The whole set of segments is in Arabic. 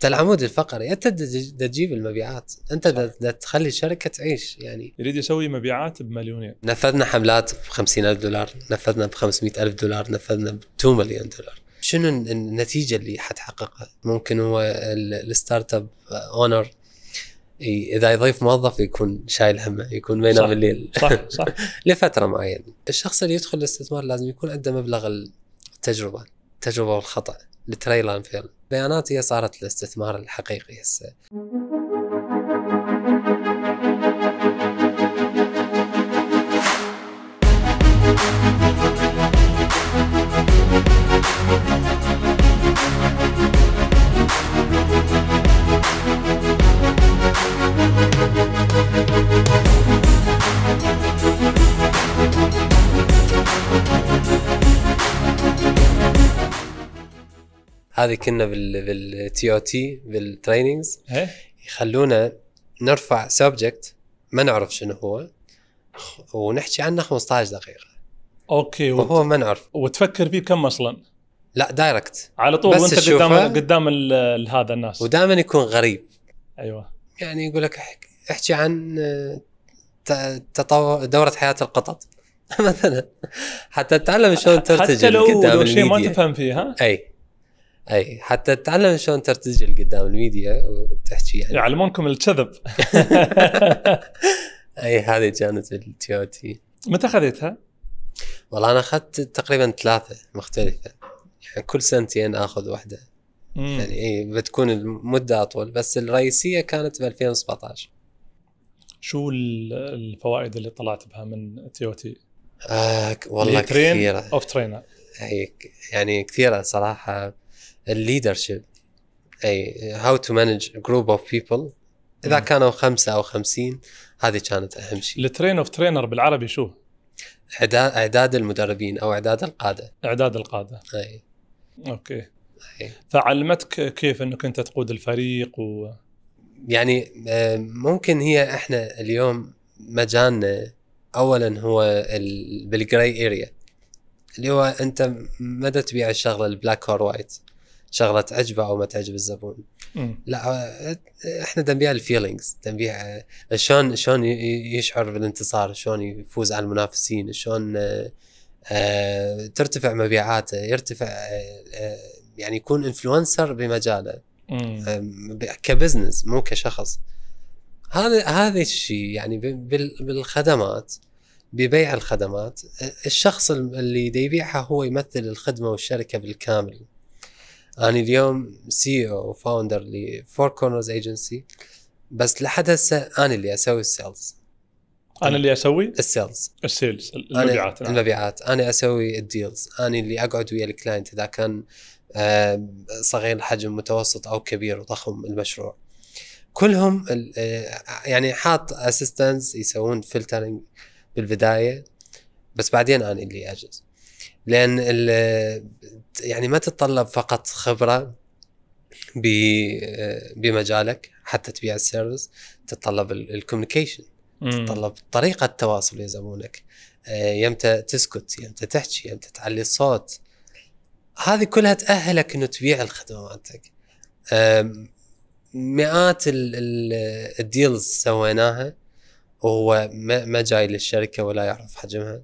انت العمود الفقري انت تجيب المبيعات انت تخلي الشركه تعيش يعني يريد يسوي مبيعات بمليونين نفذنا حملات ب 50000 دولار نفذنا ب 500000 دولار نفذنا ب 2 مليون دولار شنو النتيجه اللي حتحققها ممكن هو الستارت اب اونر اذا يضيف موظف يكون شايل همه يكون ينام الليل صح صح لفتره معينه الشخص اللي يدخل الاستثمار لازم يكون عنده مبلغ التجربه التجربه والخطا لتري لانفيل البيانات هي صارت الاستثمار الحقيقي هسه هذه كنا بال بالتي او تي بالتريننجز يخلونا نرفع سبجكت ما نعرف شنو هو ونحكي عنه 15 دقيقه اوكي وهو ما نعرف وتفكر فيه كم اصلا لا دايركت على طول وانت قدام قدام هذا الناس ودائما يكون غريب ايوه يعني يقول لك احكي عن دوره حياه القطط مثلا حتى تتعلم شلون ترتجل حتى لو شيء ما تفهم فيه ها اي اي حتى تتعلم شلون ترتجل قدام الميديا وتحكي يعني يعلمونكم يعني الكذب اي هذه كانت التي او تي متى خذيتها؟ والله انا اخذت تقريبا ثلاثه مختلفه يعني كل سنتين اخذ واحده يعني اي بتكون المده اطول بس الرئيسيه كانت ب 2017 شو الفوائد اللي طلعت بها من تي آه، او تي؟ آه والله كثيره اوف ترينر يعني كثيره صراحه الليدرشيب اي هاو تو مانج جروب اوف بيبل اذا مم. كانوا خمسه او خمسين هذه كانت اهم شيء الترين اوف ترينر بالعربي شو؟ اعداد المدربين او اعداد القاده اعداد القاده اي اوكي أي. فعلمتك كيف انك انت تقود الفريق و يعني آه، ممكن هي احنا اليوم مجالنا اولا هو بالجراي اريا اللي هو انت ما تبيع الشغله البلاك اور وايت شغله تعجبه او ما تعجب الزبون لا احنا تنبيه الفيلينجز تنبيه شلون شلون يشعر بالانتصار شلون يفوز على المنافسين شلون آه، ترتفع مبيعاته يرتفع آه، آه، يعني يكون انفلونسر بمجاله كبزنس مو كشخص هذا هذا الشيء يعني بالخدمات ببيع الخدمات الشخص اللي يبيعها هو يمثل الخدمه والشركه بالكامل أنا اليوم سي او فاوندر لفور كورنرز ايجنسي بس لحد هسه أنا اللي أسوي السيلز انا اللي اسوي السيلز السيلز المبيعات أنا نعم. المبيعات انا اسوي الديلز انا اللي اقعد ويا الكلاينت اذا كان صغير الحجم متوسط او كبير وضخم المشروع كلهم آه، يعني حاط اسيستنس يسوون فلترنج بالبدايه بس بعدين انا اللي اجز لان آه، يعني ما تتطلب فقط خبره بمجالك حتى تبيع السيرفس تتطلب الكوميونيكيشن تتطلب طريقه التواصل زبونك آه، يمتى تسكت يمتى تحكي يمتى تعلي الصوت هذه كلها تاهلك انه تبيع خدماتك مئات الديلز سويناها وهو ما جاي للشركه ولا يعرف حجمها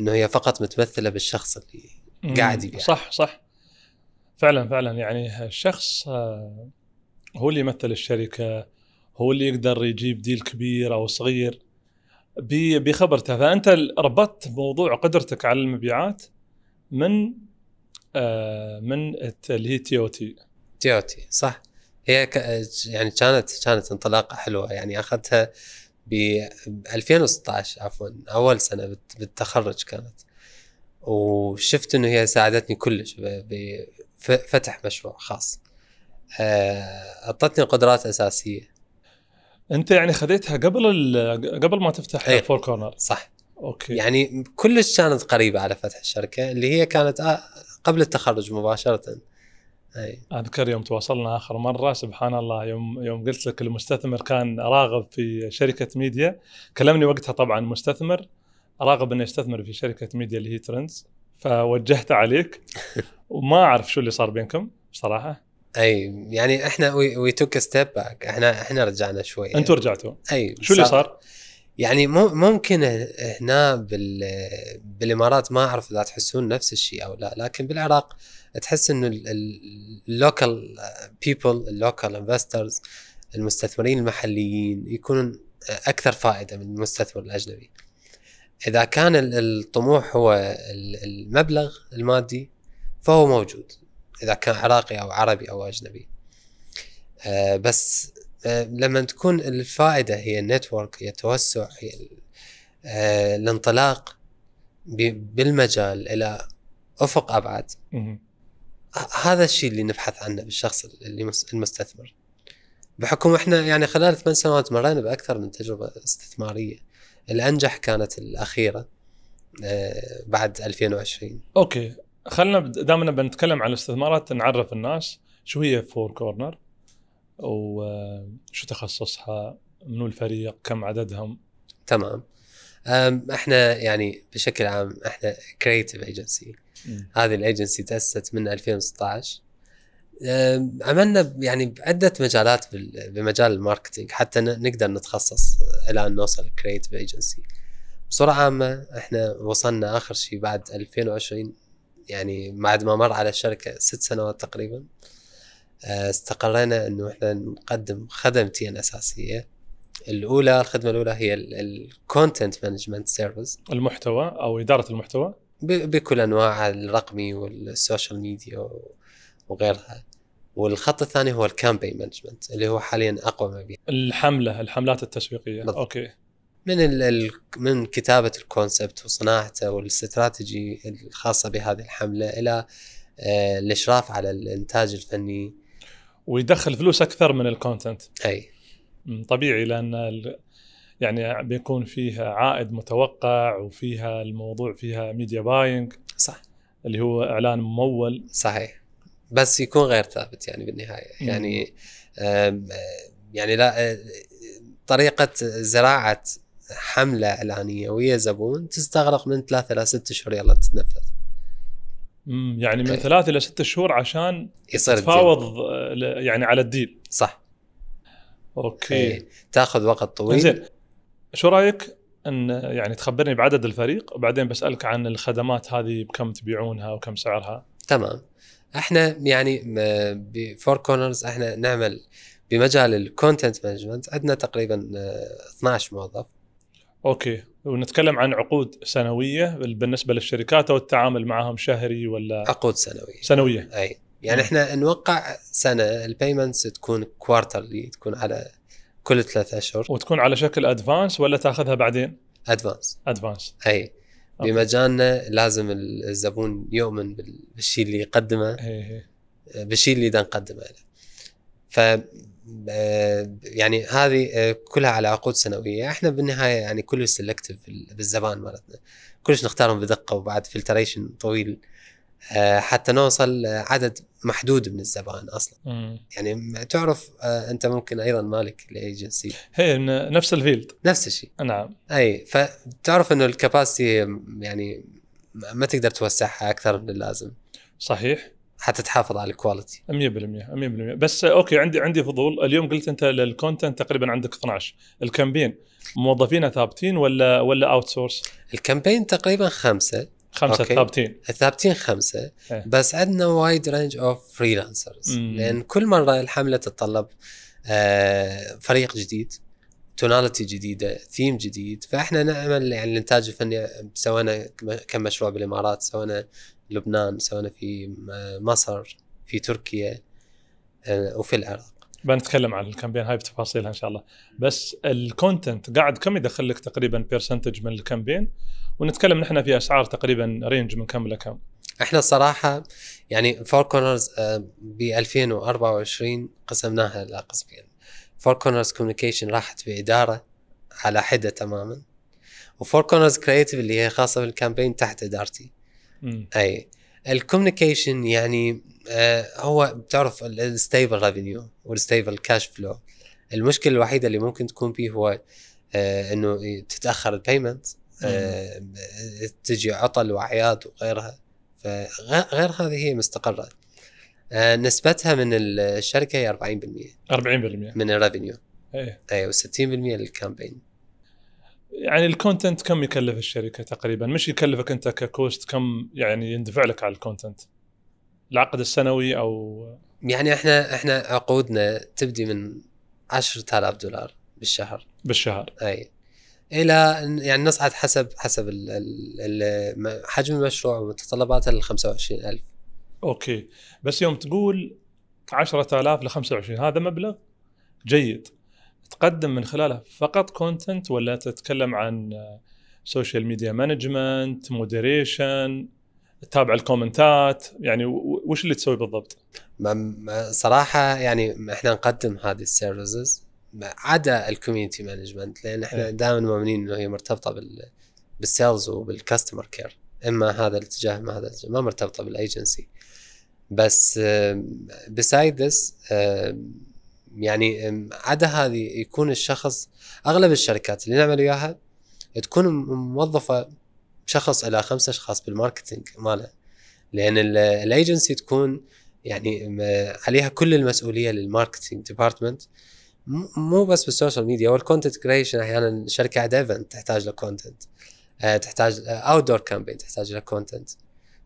انه هي فقط متمثله بالشخص اللي قاعد يبيع صح صح فعلا فعلا يعني الشخص آه، هو اللي يمثل الشركه هو اللي يقدر يجيب ديل كبير او صغير بخبرته فانت ربطت موضوع قدرتك على المبيعات من آه، من اللي هي تي او تي تي او تي صح هي يعني كانت كانت انطلاقه حلوه يعني اخذتها ب 2016 عفوا اول سنه بالتخرج كانت وشفت انه هي ساعدتني كلش بفتح مشروع خاص آه، اعطتني قدرات اساسيه انت يعني خذيتها قبل قبل ما تفتح أيه. فور كورنر صح اوكي يعني كلش كانت قريبه على فتح الشركه اللي هي كانت آه، قبل التخرج مباشره أي. اذكر يوم تواصلنا اخر مره سبحان الله يوم يوم قلت لك المستثمر كان راغب في شركه ميديا كلمني وقتها طبعا مستثمر راغب انه يستثمر في شركه ميديا اللي هي ترندز فوجهته عليك وما اعرف شو اللي صار بينكم بصراحه اي يعني احنا وي توك ستيب باك احنا احنا رجعنا شوي يعني. انتم رجعتوا اي شو صار. اللي صار؟ يعني ممكن هنا بال بالامارات ما اعرف اذا تحسون نفس الشيء او لا لكن بالعراق تحس انه اللوكال بيبل اللوكال انفسترز المستثمرين المحليين يكونون اكثر فائده من المستثمر الاجنبي. اذا كان الطموح هو المبلغ المادي فهو موجود اذا كان عراقي او عربي او اجنبي آه، بس آه، لما تكون الفائده هي النتورك هي التوسع هي آه، الانطلاق بالمجال الى افق ابعد هذا الشيء اللي نبحث عنه بالشخص اللي المستثمر بحكم احنا يعني خلال ثمان سنوات مرينا باكثر من تجربه استثماريه الانجح كانت الاخيره آه، بعد 2020 اوكي خلينا دامنا بنتكلم عن الاستثمارات نعرف الناس شو هي فور كورنر وشو تخصصها منو الفريق كم عددهم تمام احنا يعني بشكل عام احنا كريتيف ايجنسي هذه الايجنسي تاسست من 2016 عملنا يعني بعدة مجالات بمجال الماركتينج حتى نقدر نتخصص إلى أن نوصل كريتيف ايجنسي بصورة عامة احنا وصلنا آخر شيء بعد 2020 يعني بعد ما مر على الشركة ست سنوات تقريبا أه، استقرينا انه احنا نقدم خدمتين اساسيه الاولى الخدمه الاولى هي الكونتنت مانجمنت سيرفيس المحتوى او اداره المحتوى بكل انواع الرقمي والسوشيال ميديا وغيرها والخط الثاني هو الكامبين مانجمنت اللي هو حاليا اقوى ما بيه الحمله الحملات التسويقيه بالضبط. اوكي من ال من كتابه الكونسبت وصناعته والاستراتيجي الخاصه بهذه الحمله الى آه، الاشراف على الانتاج الفني ويدخل فلوس اكثر من الكونتنت اي طبيعي لان يعني بيكون فيها عائد متوقع وفيها الموضوع فيها ميديا باينج صح اللي هو اعلان ممول صحيح بس يكون غير ثابت يعني بالنهايه يعني يعني لا طريقه زراعه حمله اعلانيه ويا زبون تستغرق من ثلاثة الى ست شهور يلا تتنفذ يعني من طيب. ثلاث الى ست شهور عشان يصير تفاوض آه، يعني على الديل صح اوكي ايه. تاخذ وقت طويل زين شو رايك ان يعني تخبرني بعدد الفريق وبعدين بسالك عن الخدمات هذه بكم تبيعونها وكم سعرها تمام احنا يعني بفور كورنرز احنا نعمل بمجال الكونتنت مانجمنت عندنا تقريبا 12 آه، موظف اوكي ونتكلم عن عقود سنويه بالنسبه للشركات او التعامل معهم شهري ولا عقود سنويه سنويه اي يعني م. احنا نوقع سنه البيمنتس تكون كوارترلي تكون على كل ثلاثة اشهر وتكون على شكل ادفانس ولا تاخذها بعدين؟ ادفانس ادفانس اي بمجالنا لازم الزبون يؤمن بالشيء اللي يقدمه إيه، إيه. بالشيء اللي نقدمه له ف آه، يعني هذه آه، كلها على عقود سنويه احنا بالنهايه يعني كلش سلكتيف بالزبائن مالتنا كلش نختارهم بدقه وبعد فلتريشن طويل آه، حتى نوصل عدد محدود من الزبائن اصلا مم. يعني تعرف آه، انت ممكن ايضا مالك لايجنسي هي نفس الفيلد نفس الشيء نعم اي فتعرف انه الكباسيتي يعني ما تقدر توسعها اكثر من اللازم صحيح حتى تحافظ على الكواليتي 100% 100% بس آه، اوكي عندي عندي فضول اليوم قلت انت للكونتنت تقريبا عندك 12 الكامبين موظفينه ثابتين ولا ولا اوت سورس الكامبين تقريبا خمسه خمسه أوكي. ثابتين ثابتين خمسه إيه. بس عندنا وايد رينج اوف فريلانسرز لان كل مره الحمله تتطلب آه فريق جديد توناليتي جديده ثيم جديد فاحنا نعمل يعني الانتاج الفني سوينا كم مشروع بالامارات سوينا لبنان سوينا في آه، مصر في تركيا آه وفي العراق بنتكلم عن الكامبين هاي بتفاصيلها ان شاء الله بس الكونتنت قاعد كم يدخل لك تقريبا بيرسنتج من الكامبين ونتكلم نحن في اسعار تقريبا رينج من كم لكم احنا الصراحه يعني فور كورنرز آه، ب 2024 قسمناها الى قسمين فور كورنرز كوميونيكيشن راحت باداره على حده تماما وفور كورنرز كريتيف اللي هي خاصه بالكامبين تحت ادارتي م. اي الكوميونيكيشن يعني آه هو بتعرف الستيبل ريفينيو والستيبل كاش فلو المشكله الوحيده اللي ممكن تكون فيه هو آه انه تتاخر البيمنت تجي عطل وعياد وغيرها فغير هذه هي مستقره آه، نسبتها من الشركه هي 40% 40% من الريفينيو ايه ايوه و60% للكامبين يعني الكونتنت كم يكلف الشركه تقريبا مش يكلفك انت ككوست كم يعني يندفع لك على الكونتنت العقد السنوي او يعني احنا احنا عقودنا تبدي من 10000 دولار بالشهر بالشهر اي الى يعني نصعد حسب حسب الـ الـ حجم المشروع ومتطلباته ل 25000 اوكي بس يوم تقول 10000 ل 25 هذا مبلغ جيد تقدم من خلاله فقط كونتنت ولا تتكلم عن سوشيال ميديا مانجمنت مودريشن تتابع الكومنتات يعني وش اللي تسوي بالضبط؟ صراحه يعني احنا نقدم هذه السيرفيسز عدا الكوميونتي مانجمنت لان احنا إيه. دائما مؤمنين انه هي مرتبطه بال بالسيلز وبالكاستمر كير اما هذا الاتجاه ما هذا الاتجاه ما مرتبطه بالايجنسي بس بسايد ذس يعني عدا هذه يكون الشخص اغلب الشركات اللي نعمل وياها تكون موظفه شخص الى خمسة اشخاص بالماركتنج ماله لان الايجنسي تكون يعني عليها كل المسؤوليه للماركتنج ديبارتمنت مو بس بالسوشيال ميديا هو الكونتنت كريشن احيانا شركه ايفنت تحتاج لكونتنت آه، تحتاج اوت دور كامبين تحتاج لكونتنت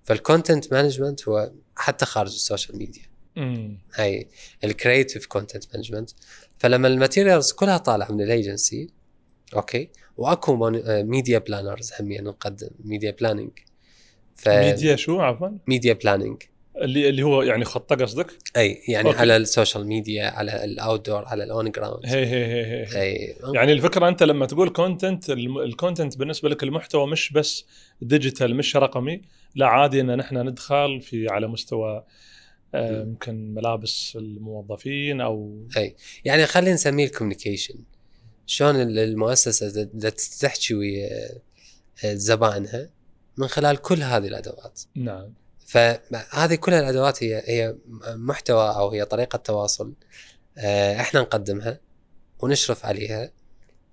فالكونتنت مانجمنت هو حتى خارج السوشيال ميديا هاي الكريتيف كونتنت مانجمنت فلما الماتيريالز كلها طالعه من الايجنسي اوكي واكو ميديا بلانرز هم نقدم ميديا بلاننج ف... ميديا شو عفوا؟ ميديا بلاننج اللي اللي هو يعني خطه قصدك؟ اي يعني أوكي. على السوشيال ميديا على الاوت دور على الاون جراوند هي هي هي, هي. أي. يعني الفكره انت لما تقول كونتنت الكونتنت بالنسبه لك المحتوى مش بس ديجيتال مش رقمي لا عادي ان نحن ندخل في على مستوى يمكن آه، ملابس الموظفين او اي يعني خلينا نسميه الكوميونيكيشن شلون المؤسسه تحكي ويا آه، آه، زبائنها من خلال كل هذه الادوات نعم فهذه كلها الادوات هي هي محتوى او هي طريقه تواصل آه، احنا نقدمها ونشرف عليها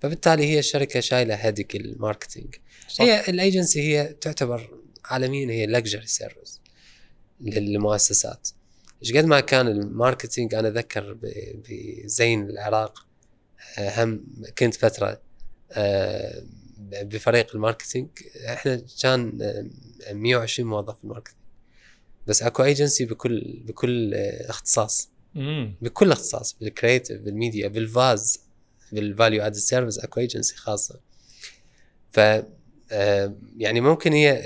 فبالتالي هي الشركه شايله هذيك الماركتينج هي الايجنسي هي تعتبر عالميا هي لكجري سيرفيس للمؤسسات ايش قد ما كان الماركتينج انا اذكر بزين العراق آه، هم كنت فتره آه، بفريق الماركتينج احنا كان 120 موظف في الماركتينج بس اكو ايجنسي بكل بكل آه، اختصاص بكل اختصاص بالكريتيف بالميديا بالفاز بالفاليو ادد سيرفيس اكو ايجنسي خاصه ف آه، يعني ممكن هي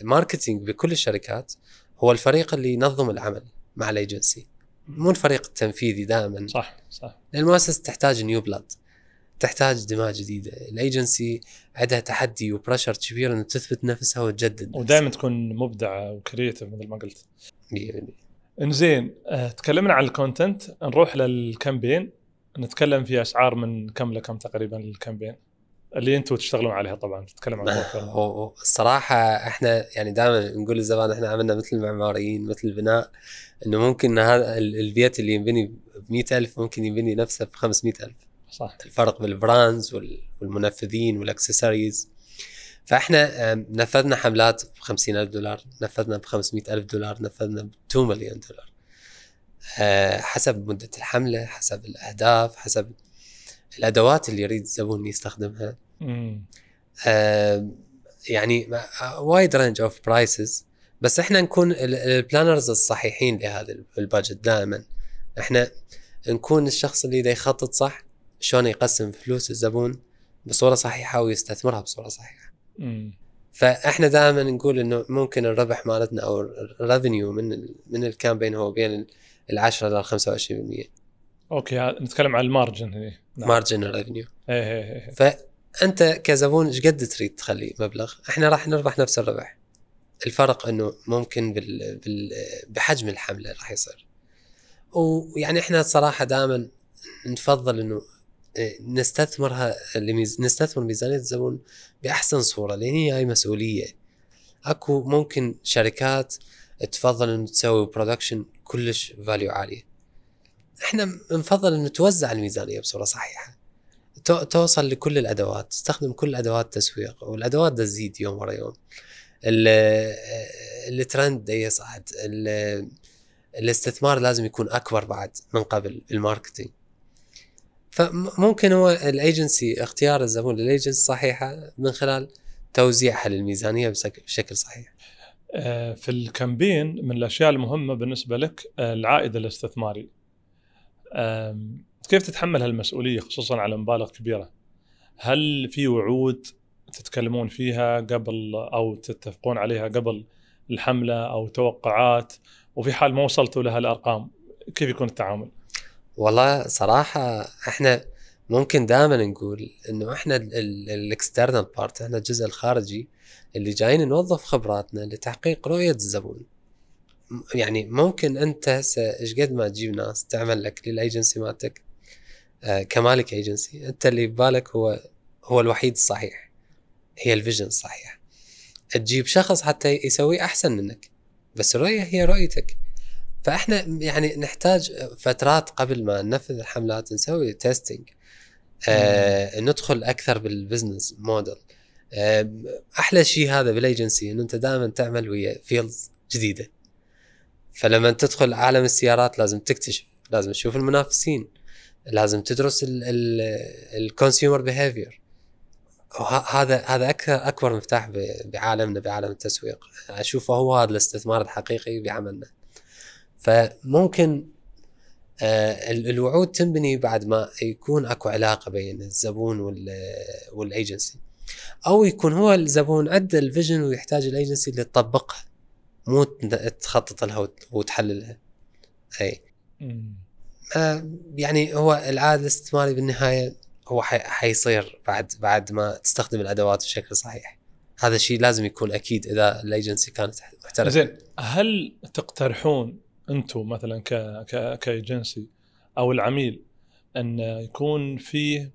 الماركتينج بكل الشركات هو الفريق اللي ينظم العمل مع الايجنسي مو الفريق التنفيذي دائما صح صح لان المؤسسه تحتاج نيو بلاد تحتاج دماء جديده الايجنسي عندها تحدي وبرشر كبير انه تثبت نفسها وتجدد نفسها. ودائما تكون مبدعه وكريتيف مثل ما قلت انزين آه، تكلمنا عن الكونتنت نروح للكامبين نتكلم في اسعار من كم لكم تقريبا الكامبين اللي انتم تشتغلون عليها طبعا تتكلم عن الصراحه احنا يعني دائما نقول للزبائن احنا عملنا مثل المعماريين مثل البناء انه ممكن هذا البيت اللي ينبني ب 100000 ممكن ينبني نفسه ب 500000 صح الفرق بالبراندز والمنفذين والاكسسوارز فاحنا نفذنا حملات ب 50000 دولار نفذنا ب 500000 دولار نفذنا ب 2 مليون دولار آه، حسب مدة الحملة حسب الأهداف حسب الأدوات اللي يريد الزبون يستخدمها يعني آه، وايد رينج اوف برايسز بس احنا نكون البلانرز الصحيحين لهذا البادجت دائما احنا نكون الشخص اللي يخطط صح شلون يقسم فلوس الزبون بصوره صحيحه ويستثمرها بصوره صحيحه. فاحنا دائما نقول انه ممكن الربح مالتنا او الريفنيو من من الكامبين هو بين ال 10 لل 25%. اوكي نتكلم عن المارجن هي نعم. مارجن إيه،, إيه،, إيه،, ايه. فانت كزبون ايش قد تريد تخلي مبلغ؟ احنا راح نربح نفس الربح. الفرق انه ممكن بال... بال... بحجم الحمله راح يصير. ويعني احنا صراحه دائما نفضل انه نستثمرها نستثمر ميزانيه الزبون باحسن صوره لان هي هاي مسؤوليه اكو ممكن شركات تفضل انه تسوي برودكشن كلش فاليو عاليه احنا نفضل انه توزع الميزانيه بصوره صحيحه توصل لكل الادوات تستخدم كل ادوات التسويق والادوات تزيد يوم ورا يوم الترند ده يصعد الاستثمار لازم يكون اكبر بعد من قبل الماركتينج فممكن هو الايجنسي اختيار الزبون للايجنسي صحيحه من خلال توزيعها للميزانيه بشكل صحيح. آه، في الكامبين من الاشياء المهمه بالنسبه لك آه، العائد الاستثماري. كيف تتحمل هالمسؤوليه خصوصا على مبالغ كبيره؟ هل في وعود تتكلمون فيها قبل او تتفقون عليها قبل الحمله او توقعات وفي حال ما وصلتوا لها الارقام كيف يكون التعامل؟ والله صراحه احنا ممكن دائما نقول انه احنا الاكسترنال بارت احنا الجزء الخارجي اللي جايين نوظف خبراتنا لتحقيق رؤيه الزبون يعني ممكن انت ايش قد ما تجيب ناس تعمل لك للايجنسي مالتك آه كمالك ايجنسي انت اللي ببالك هو هو الوحيد الصحيح هي الفيجن الصحيح تجيب شخص حتى يسوي احسن منك بس الرؤيه هي رؤيتك فاحنا يعني نحتاج فترات قبل ما ننفذ الحملات نسوي تيستينج آه ندخل اكثر بالبزنس موديل آه احلى شيء هذا بالايجنسي انه انت دائما تعمل ويا فيلدز جديده فلما تدخل عالم السيارات لازم تكتشف لازم تشوف المنافسين لازم تدرس الكونسيومر بيهيفير هذا هذا اكثر اكبر مفتاح بعالمنا بعالم التسويق اشوفه هو هذا الاستثمار الحقيقي بعملنا فممكن آه، الوعود تنبني بعد ما يكون اكو علاقه بين الزبون والايجنسي او يكون هو الزبون عنده الفيجن ويحتاج الايجنسي اللي تطبقها مو تخطط لها وتحللها اي آه، يعني هو العائد الاستثماري بالنهايه هو حيصير بعد بعد ما تستخدم الادوات بشكل صحيح هذا الشيء لازم يكون اكيد اذا الايجنسي كانت محترفه زين هل تقترحون انتم مثلا ك ك كايجنسي او العميل ان يكون فيه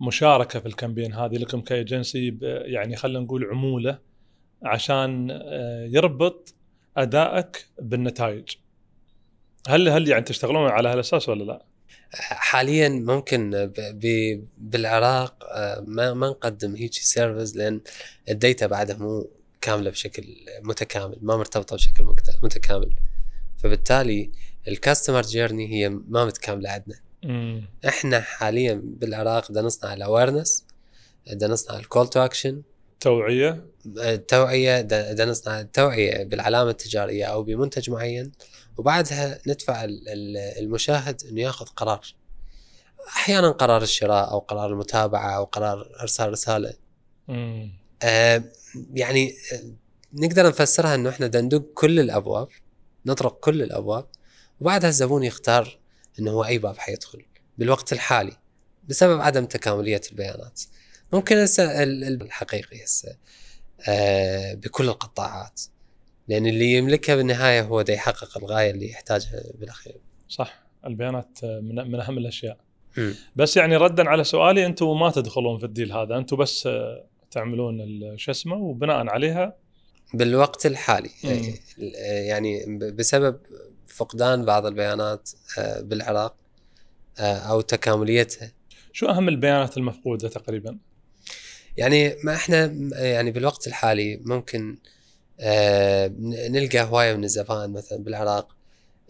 مشاركه في الكامبين هذه لكم كايجنسي يعني خلينا نقول عموله عشان آه، يربط ادائك بالنتائج هل هل يعني تشتغلون على هالاساس ولا لا؟ حاليا ممكن بالعراق آه، ما ما نقدم هيك سيرفز لان الديتا بعدها مو كامله بشكل متكامل ما مرتبطه بشكل متكامل فبالتالي الكاستمر جيرني هي ما متكامله عندنا احنا حاليا بالعراق بدنا نصنع الاويرنس بدنا نصنع الكول تو اكشن توعيه التوعيه آه، بدنا نصنع التوعيه بالعلامه التجاريه او بمنتج معين وبعدها ندفع المشاهد انه ياخذ قرار احيانا قرار الشراء او قرار المتابعه او قرار ارسال رساله آه يعني آه، نقدر نفسرها انه احنا ندق كل الابواب نطرق كل الابواب وبعدها الزبون يختار انه هو اي باب حيدخل بالوقت الحالي بسبب عدم تكامليه البيانات ممكن هسه الحقيقي هسه آه، بكل القطاعات لان اللي يملكها بالنهايه هو ده يحقق الغايه اللي يحتاجها بالاخير صح البيانات من, من اهم الاشياء م. بس يعني ردا على سؤالي انتم ما تدخلون في الديل هذا انتم بس آه، تعملون شو اسمه وبناء عليها بالوقت الحالي مم. يعني, يعني بسبب فقدان بعض البيانات آه، بالعراق آه، او تكامليتها شو اهم البيانات المفقوده تقريبا يعني ما احنا يعني بالوقت الحالي ممكن آه، نلقى هوايه من الزبائن مثلا بالعراق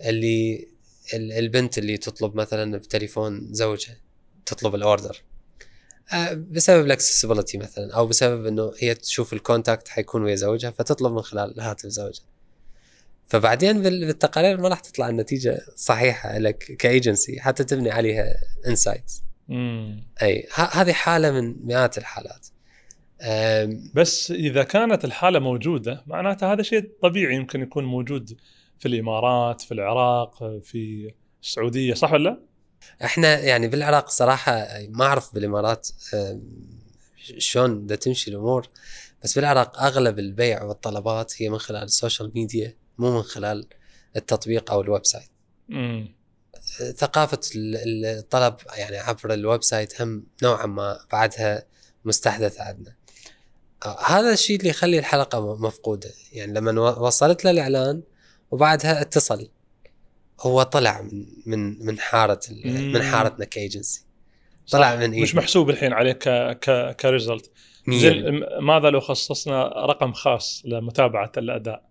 اللي البنت اللي تطلب مثلا بتليفون زوجها تطلب الاوردر آه، بسبب الاكسسبيلتي مثلا او بسبب انه هي تشوف الكونتاكت حيكون ويا زوجها فتطلب من خلال هاتف زوجها فبعدين بالتقارير ما راح تطلع النتيجه صحيحه لك كايجنسي حتى تبني عليها انسايتس اي هذه حاله من مئات الحالات بس اذا كانت الحاله موجوده معناتها هذا شيء طبيعي يمكن يكون موجود في الامارات في العراق في السعوديه صح ولا لا؟ احنا يعني بالعراق صراحه ما اعرف بالامارات شلون بدها تمشي الامور بس بالعراق اغلب البيع والطلبات هي من خلال السوشيال ميديا مو من خلال التطبيق او الويب سايت. مم. ثقافه الطلب يعني عبر الويب سايت هم نوعا ما بعدها مستحدثه عندنا. آه، هذا الشيء اللي يخلي الحلقه مفقوده يعني لما وصلت له الاعلان وبعدها اتصل هو طلع من من من حاره من حارتنا كايجنسي طلع من إيه؟ مش محسوب الحين عليه ك ك كريزلت ماذا لو خصصنا رقم خاص لمتابعه الاداء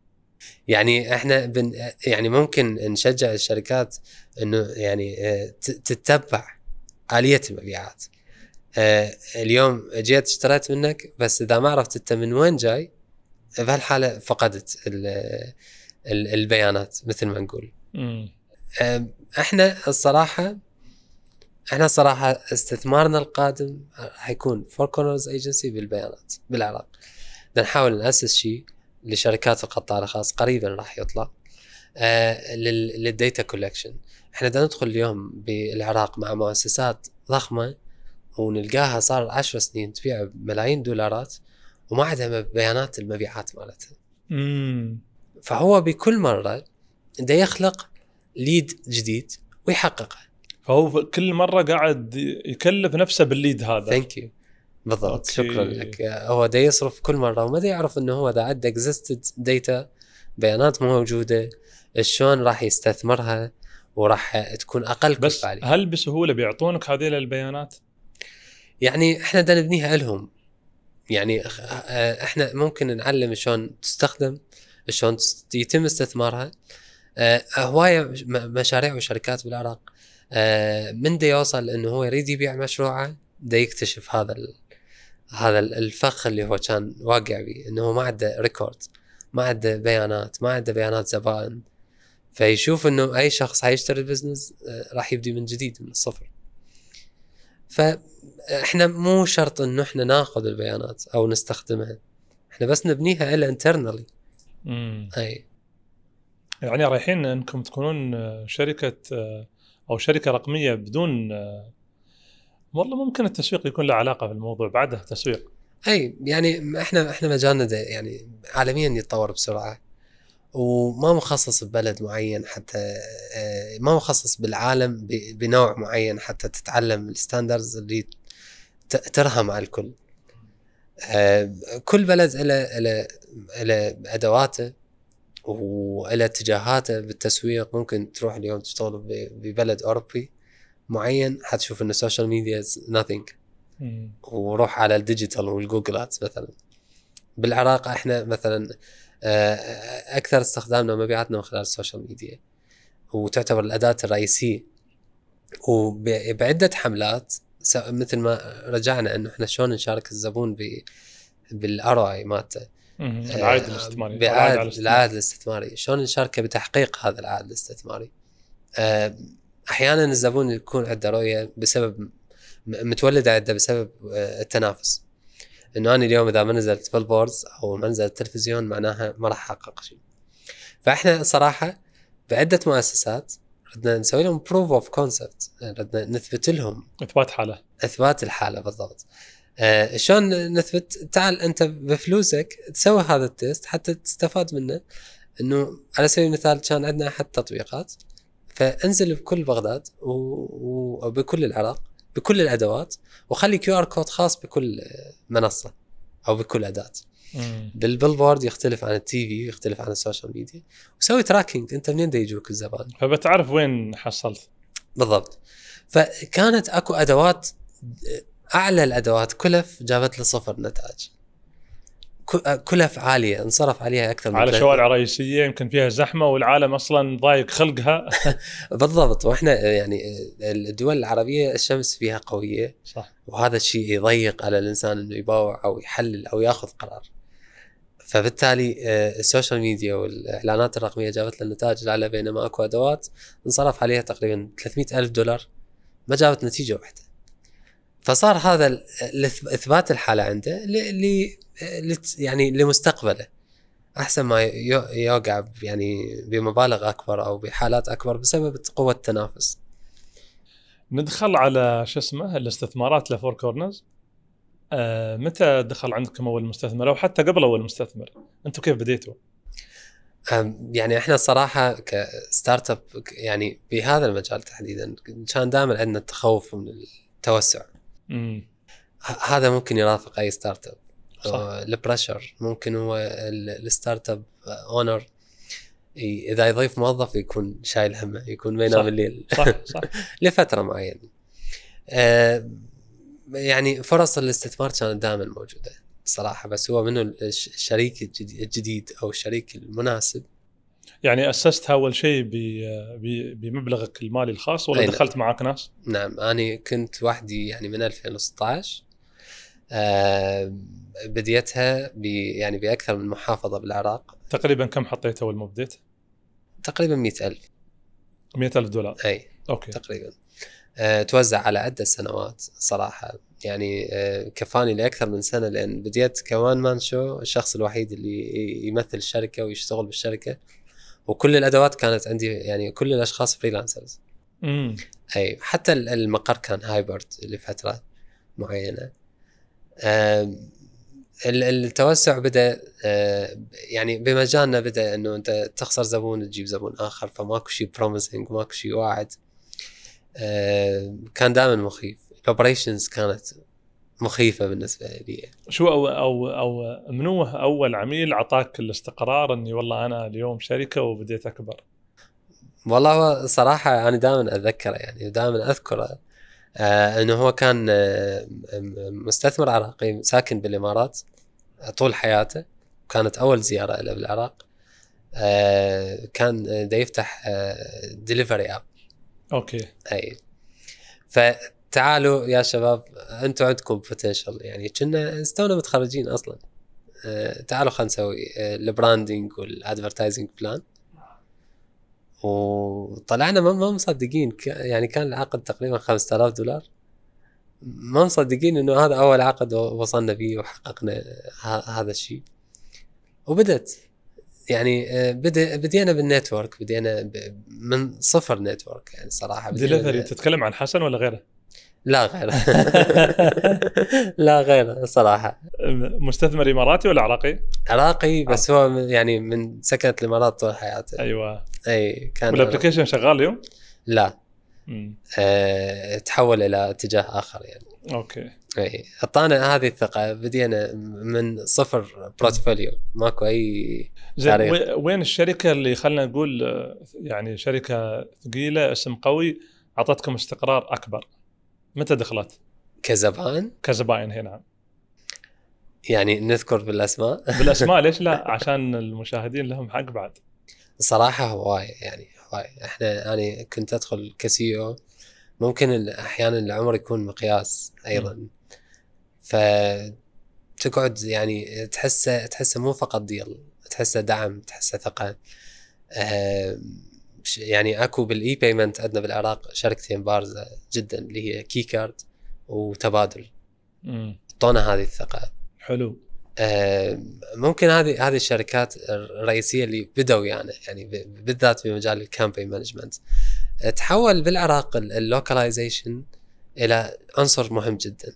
يعني احنا بن يعني ممكن نشجع الشركات انه يعني آه، تتبع اليه المبيعات آه، اليوم جيت اشتريت منك بس اذا ما عرفت انت من وين جاي بهالحاله فقدت البيانات مثل ما نقول احنا الصراحه احنا الصراحه استثمارنا القادم حيكون فور كورنرز ايجنسي بالبيانات بالعراق بنحاول ناسس شيء لشركات القطاع الخاص قريبا راح يطلع آه للديتا كولكشن احنا بدنا ندخل اليوم بالعراق مع مؤسسات ضخمه ونلقاها صار عشر سنين تبيع بملايين دولارات وما عندها بيانات المبيعات مالتها. فهو بكل مره بده يخلق ليد جديد ويحققه فهو كل مره قاعد يكلف نفسه بالليد هذا ثانك يو بالضبط شكرا لك هو دا يصرف كل مره وما دا يعرف انه هو دا عنده اكزيستد ديتا بيانات موجوده شلون راح يستثمرها وراح تكون اقل بس كفالي. هل بسهوله بيعطونك هذه البيانات؟ يعني احنا دا نبنيها لهم يعني احنا ممكن نعلم شلون تستخدم شلون يتم استثمارها آه، هوايه مشاريع وشركات بالعراق آه، من دي يوصل انه هو يريد يبيع مشروعه دا يكتشف هذا هذا الفخ اللي هو كان واقع بيه انه ما عنده ريكورد ما عنده بيانات ما عنده بيانات زبائن فيشوف انه اي شخص حيشتري البزنس آه، راح يبدي من جديد من الصفر فاحنا مو شرط انه احنا ناخذ البيانات او نستخدمها احنا بس نبنيها الا انترنالي اي يعني رايحين انكم تكونون آه، شركه آه، او شركه رقميه بدون آه، والله ممكن التسويق يكون له علاقه بالموضوع بعدها تسويق اي يعني احنا احنا مجالنا يعني عالميا يتطور بسرعه وما مخصص ببلد معين حتى ما مخصص بالعالم بنوع معين حتى تتعلم الستاندرز اللي ترهم على الكل كل بلد له له ادواته وإلى اتجاهاته بالتسويق ممكن تروح اليوم تشتغل ببلد أوروبي معين حتشوف إن السوشيال ميديا is nothing إيه. وروح على الديجيتال والجوجلات مثلا بالعراق احنا مثلا آه، اكثر استخدامنا ومبيعاتنا من خلال السوشيال ميديا وتعتبر الاداه الرئيسيه وبعده حملات مثل ما رجعنا انه احنا شلون نشارك الزبون بالار اي مالته آه، العائد الاستثماري بعائد العائد الاستثماري شلون نشاركه بتحقيق هذا العائد الاستثماري آه، احيانا الزبون يكون عنده رؤيه بسبب متولده عنده بسبب آه، التنافس انه انا اليوم اذا ما نزلت بالبوردز او ما نزلت التلفزيون معناها ما راح احقق شيء فاحنا صراحه بعده مؤسسات بدنا نسوي لهم بروف اوف كونسبت بدنا نثبت لهم اثبات حاله اثبات الحاله بالضبط آه، شلون نثبت تعال انت بفلوسك تسوي هذا التيست حتى تستفاد منه انه على سبيل المثال كان عندنا احد التطبيقات فانزل بكل بغداد وبكل العراق بكل الادوات وخلي كيو ار كود خاص بكل منصه او بكل اداه بالبلبورد يختلف عن التي في يختلف عن السوشيال ميديا وسوي تراكنج انت منين دا يجوك الزبائن فبتعرف وين حصلت بالضبط فكانت اكو ادوات اعلى الادوات كلف جابت له صفر نتائج كلف عاليه انصرف عليها اكثر من على شوارع رئيسيه يمكن فيها زحمه والعالم اصلا ضايق خلقها بالضبط واحنا يعني الدول العربيه الشمس فيها قويه صح وهذا الشيء يضيق على الانسان انه يباوع او يحلل او ياخذ قرار فبالتالي آه، السوشيال ميديا والاعلانات الرقميه جابت له نتائج اعلى بينما اكو ادوات انصرف عليها تقريبا 300 الف دولار ما جابت نتيجه واحده فصار هذا اثبات الحاله عنده ل يعني لمستقبله احسن ما يوقع يعني بمبالغ اكبر او بحالات اكبر بسبب قوه التنافس. ندخل على شو اسمه الاستثمارات لفور كورنرز آه، متى دخل عندكم اول مستثمر او حتى قبل اول مستثمر انتم كيف بديتوا؟ يعني احنا الصراحه كستارت اب يعني بهذا المجال تحديدا كان دائما عندنا التخوف من التوسع هذا ممكن يرافق اي ستارت اب البريشر ممكن هو الستارت اب اونر اذا يضيف موظف يكون شايل همه يكون ما ينام الليل صح صح لفتره معينه آه، يعني فرص الاستثمار كانت دائما موجوده صراحه بس هو منه الشريك الجديد او الشريك المناسب يعني اسستها اول شيء بمبلغك المالي الخاص ولا نعم. دخلت معاك ناس؟ نعم انا كنت وحدي يعني من 2016 آه، بديتها ب يعني باكثر من محافظه بالعراق تقريبا كم حطيت اول ما بديت؟ تقريبا 100000 100000 دولار اي اوكي تقريبا آه، توزع على عده سنوات صراحه يعني آه، كفاني لاكثر من سنه لان بديت كوان مان شو الشخص الوحيد اللي يمثل الشركه ويشتغل بالشركه وكل الادوات كانت عندي يعني كل الاشخاص فريلانسرز امم اي حتى المقر كان هايبرد لفتره معينه التوسع بدا آه، يعني بمجالنا بدا انه انت تخسر زبون تجيب زبون اخر فماكو شيء بروميسنج ماكو شيء واعد كان دائما مخيف الاوبريشنز كانت مخيفه بالنسبه لي شو او او او منو اول عميل اعطاك الاستقرار اني والله انا اليوم شركه وبديت اكبر؟ والله صراحه انا دائما اتذكره يعني ودائما اذكره آه انه هو كان آه، مستثمر عراقي ساكن بالامارات طول حياته وكانت اول زياره له بالعراق آه كان دا يفتح دليفري اب اوكي اي ف تعالوا يا شباب انتم عندكم بوتنشل يعني كنا استونا متخرجين اصلا آه، تعالوا خلينا نسوي البراندنج والادفرتايزنج بلان وطلعنا ما مصدقين يعني كان العقد تقريبا 5000 دولار ما مصدقين انه هذا اول عقد وصلنا فيه وحققنا هذا الشيء وبدت يعني آه، بدا بدينا بالنتورك بدينا من صفر نتورك يعني صراحه دليفري تتكلم عن حسن ولا غيره؟ لا غير لا غير صراحه مستثمر اماراتي ولا عراقي؟ عراقي بس هو يعني من سكنت الامارات طول حياته ايوه اي كان والابلكيشن شغال اليوم؟ لا آه، تحول الى اتجاه اخر يعني اوكي اي اعطانا هذه الثقه بدينا من صفر بورتفوليو ماكو اي زين وين الشركه اللي خلينا نقول آه، يعني شركه ثقيله اسم قوي اعطتكم استقرار اكبر متى دخلت؟ كزبائن؟ كزبائن هي نعم يعني نذكر بالاسماء؟ بالاسماء ليش لا؟ عشان المشاهدين لهم حق بعد صراحة هواية يعني هواية احنا انا كنت ادخل كسيو ممكن احيانا العمر يكون مقياس ايضا ف فتقعد يعني تحسه تحسه مو فقط ديل تحسه دعم تحسه ثقة أه يعني اكو بالاي بيمنت عندنا بالعراق شركتين بارزه جدا اللي هي كي كارد وتبادل اعطونا هذه الثقه حلو آه ممكن هذه هذه الشركات الرئيسيه اللي بدوا يعني يعني بالذات في مجال الكامبين آه، مانجمنت تحول بالعراق اللوكلايزيشن الى عنصر مهم جدا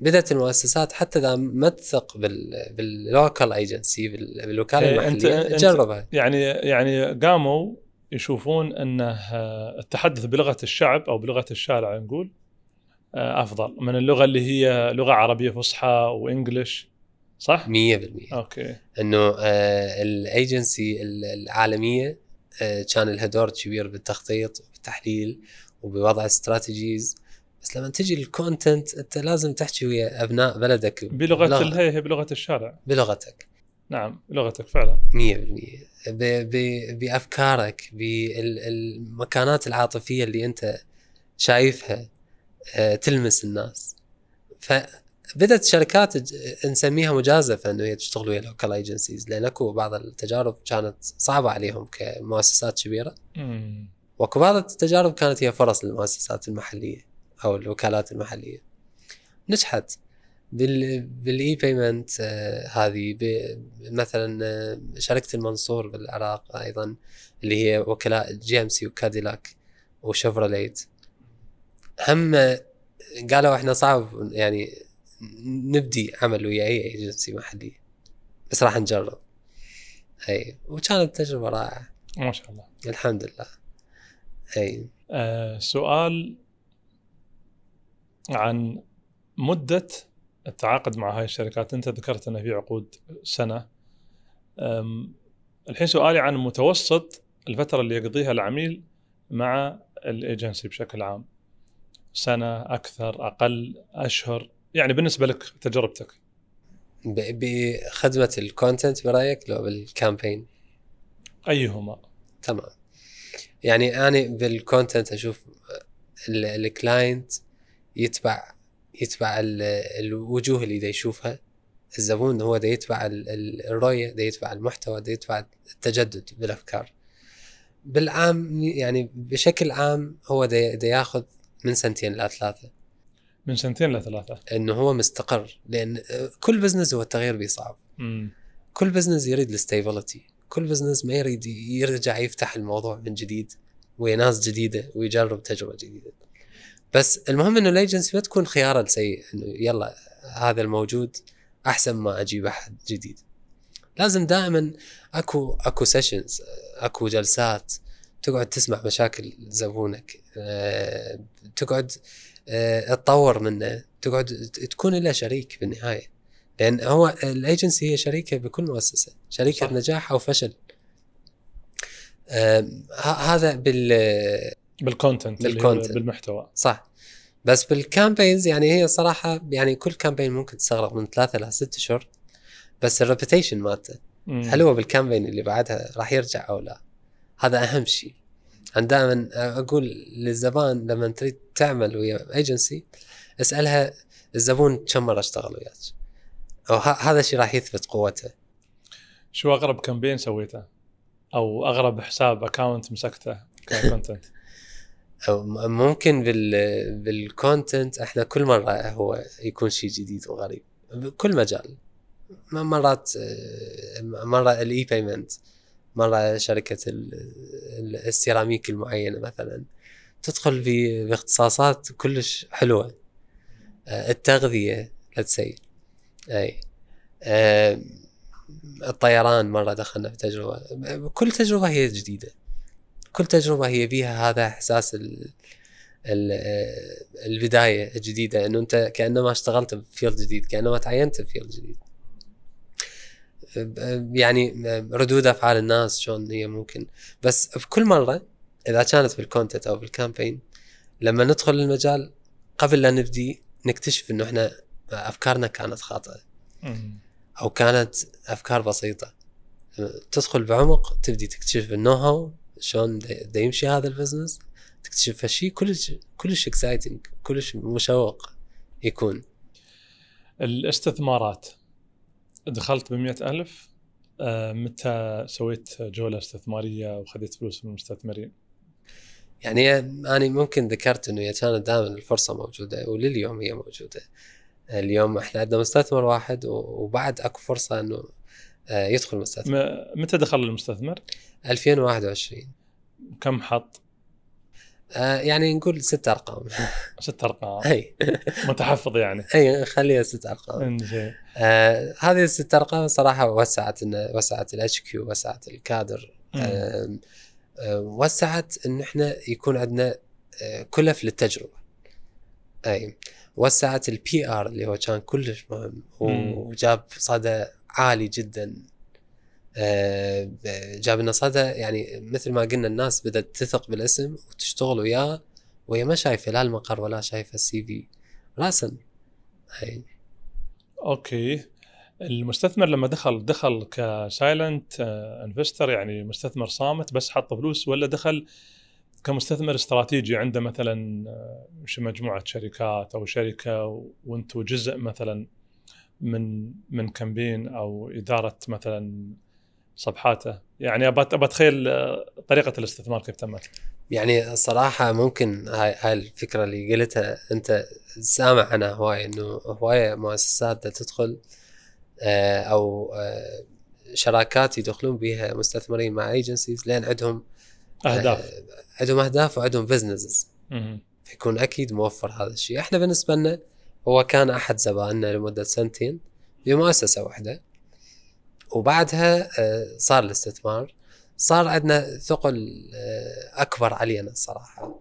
بدات المؤسسات حتى اذا ما تثق باللوكال ايجنسي بالوكاله إيه، المحليه تجربها يعني يعني قاموا يشوفون انه آه، التحدث بلغه الشعب او بلغه الشارع نقول آه، افضل من اللغه اللي هي لغه عربيه فصحى وانجلش صح؟ 100% اوكي انه آه، الايجنسي العالميه كان لها دور كبير بالتخطيط وبالتحليل وبوضع استراتيجيز بس لما تجي الكونتنت انت لازم تحكي ويا ابناء بلدك بلغه هي بلغه الشارع بلغتك نعم لغتك فعلا 100% بافكارك بالمكانات العاطفيه اللي انت شايفها آه، تلمس الناس فبدت شركات نسميها مجازفه انه هي تشتغل ويا لوكال ايجنسيز لان اكو بعض التجارب كانت صعبه عليهم كمؤسسات كبيره واكو بعض التجارب كانت هي فرص للمؤسسات المحليه او الوكالات المحليه نجحت بال بالاي بيمنت آه، هذه مثلا آه، شركه المنصور بالعراق ايضا اللي هي وكلاء جي ام سي وكاديلاك وشفروليت هم قالوا احنا صعب يعني نبدي عمل ويا اي ايجنسي محلي بس راح نجرب اي وكانت تجربه رائعه ما شاء الله الحمد لله اي أه سؤال عن مده التعاقد مع هاي الشركات انت ذكرت انه في عقود سنه الحين سؤالي عن متوسط الفتره اللي يقضيها العميل مع الايجنسي بشكل عام سنه اكثر اقل اشهر يعني بالنسبه لك تجربتك بخدمه الكونتنت برايك لو بالكامبين ايهما تمام يعني انا بالكونتنت اشوف الكلاينت يتبع يتبع الوجوه اللي دا يشوفها الزبون هو دا يتبع الرؤية دا يتبع المحتوى دا يتبع التجدد بالأفكار بالعام يعني بشكل عام هو دا, ياخذ من سنتين لثلاثة من سنتين لثلاثة انه هو مستقر لان كل بزنس هو التغيير به صعب كل بزنس يريد الاستيبلتي كل بزنس ما يريد يرجع يفتح الموضوع من جديد ويناس ناس جديدة ويجرب تجربة جديدة بس المهم انه الايجنسي ما تكون خيارا سيء انه يلا هذا الموجود احسن ما اجيب احد جديد لازم دائما اكو اكو سيشنز اكو جلسات تقعد تسمع مشاكل زبونك أه تقعد أه تطور منه تقعد تكون له شريك بالنهايه لان هو الايجنسي هي شريكه بكل مؤسسه شريكه صح. نجاح او فشل أه هذا بال بالكونتنت بالكونتنت بالمحتوى صح بس بالكامبينز يعني هي صراحه يعني كل كامبين ممكن تستغرق من ثلاثه الى ست شهور بس الريبيتيشن مالته هل هو بالكامبين اللي بعدها راح يرجع او لا هذا اهم شيء انا دائما اقول للزبائن لما تريد تعمل ويا ايجنسي اسالها الزبون كم مره اشتغل وياك او هذا الشيء راح يثبت قوته شو اغرب كامبين سويته او اغرب حساب اكونت مسكته كونتنت ممكن بال بالكونتنت احنا كل مره هو يكون شيء جديد وغريب بكل مجال مرات آه، مره الاي بيمنت مره شركه السيراميك المعينه مثلا تدخل باختصاصات كلش حلوه آه، التغذيه لتسي اي آه، الطيران مره دخلنا في تجربه كل تجربه هي جديده كل تجربه هي بيها هذا احساس ال ال البدايه الجديده انه انت كانما اشتغلت بفيلد جديد كانما تعينت بفيلد جديد يعني ردود افعال الناس شلون هي ممكن بس بكل مره اذا كانت بالكونتنت او بالكامبين لما ندخل المجال قبل لا نبدي نكتشف انه احنا افكارنا كانت خاطئه او كانت افكار بسيطه تدخل بعمق تبدي تكتشف النو هاو شلون دا يمشي هذا البزنس تكتشف هالشيء كلش كلش اكسايتنج كلش مشوق يكون الاستثمارات دخلت ب ألف آه، متى سويت جولة استثمارية وخذيت فلوس من المستثمرين؟ يعني أنا ممكن ذكرت أنه كانت دائما الفرصة موجودة ولليوم هي موجودة اليوم احنا عندنا مستثمر واحد وبعد اكو فرصه انه آه، يدخل مستثمر متى دخل المستثمر؟ 2021 كم حط؟ آه، يعني نقول ست ارقام ست ارقام اي متحفظ يعني اي خليها ست ارقام آه هذه الست ارقام صراحه وسعت وسعت الاتش كيو وسعت الكادر آه وسعت ان احنا يكون عندنا آه، كلف للتجربه اي وسعت البي ار اللي هو كان كلش مهم وجاب صدى عالي جدا آه، جاب لنا صدى يعني مثل ما قلنا الناس بدات تثق بالاسم وتشتغل وياه وهي ما شايفه لا المقر ولا شايفه السي في راسا اوكي المستثمر لما دخل دخل كسايلنت آه، انفستر يعني مستثمر صامت بس حط فلوس ولا دخل كمستثمر استراتيجي عنده مثلا آه، مجموعه شركات او شركه وانتم جزء مثلا من من كمبين او اداره مثلا صفحاته يعني ابى اتخيل آه، طريقه الاستثمار كيف تمت يعني الصراحه ممكن هاي الفكره اللي قلتها انت سامع عنها هواي انه هواي مؤسسات تدخل آه، او آه، شراكات يدخلون بها مستثمرين مع ايجنسيز لان عندهم اهداف عندهم اهداف وعندهم بزنسز فيكون اكيد موفر هذا الشيء احنا بالنسبه لنا هو كان أحد زبائننا لمدة سنتين بمؤسسة واحدة وبعدها آه، صار الاستثمار صار عندنا ثقل آه، أكبر علينا الصراحة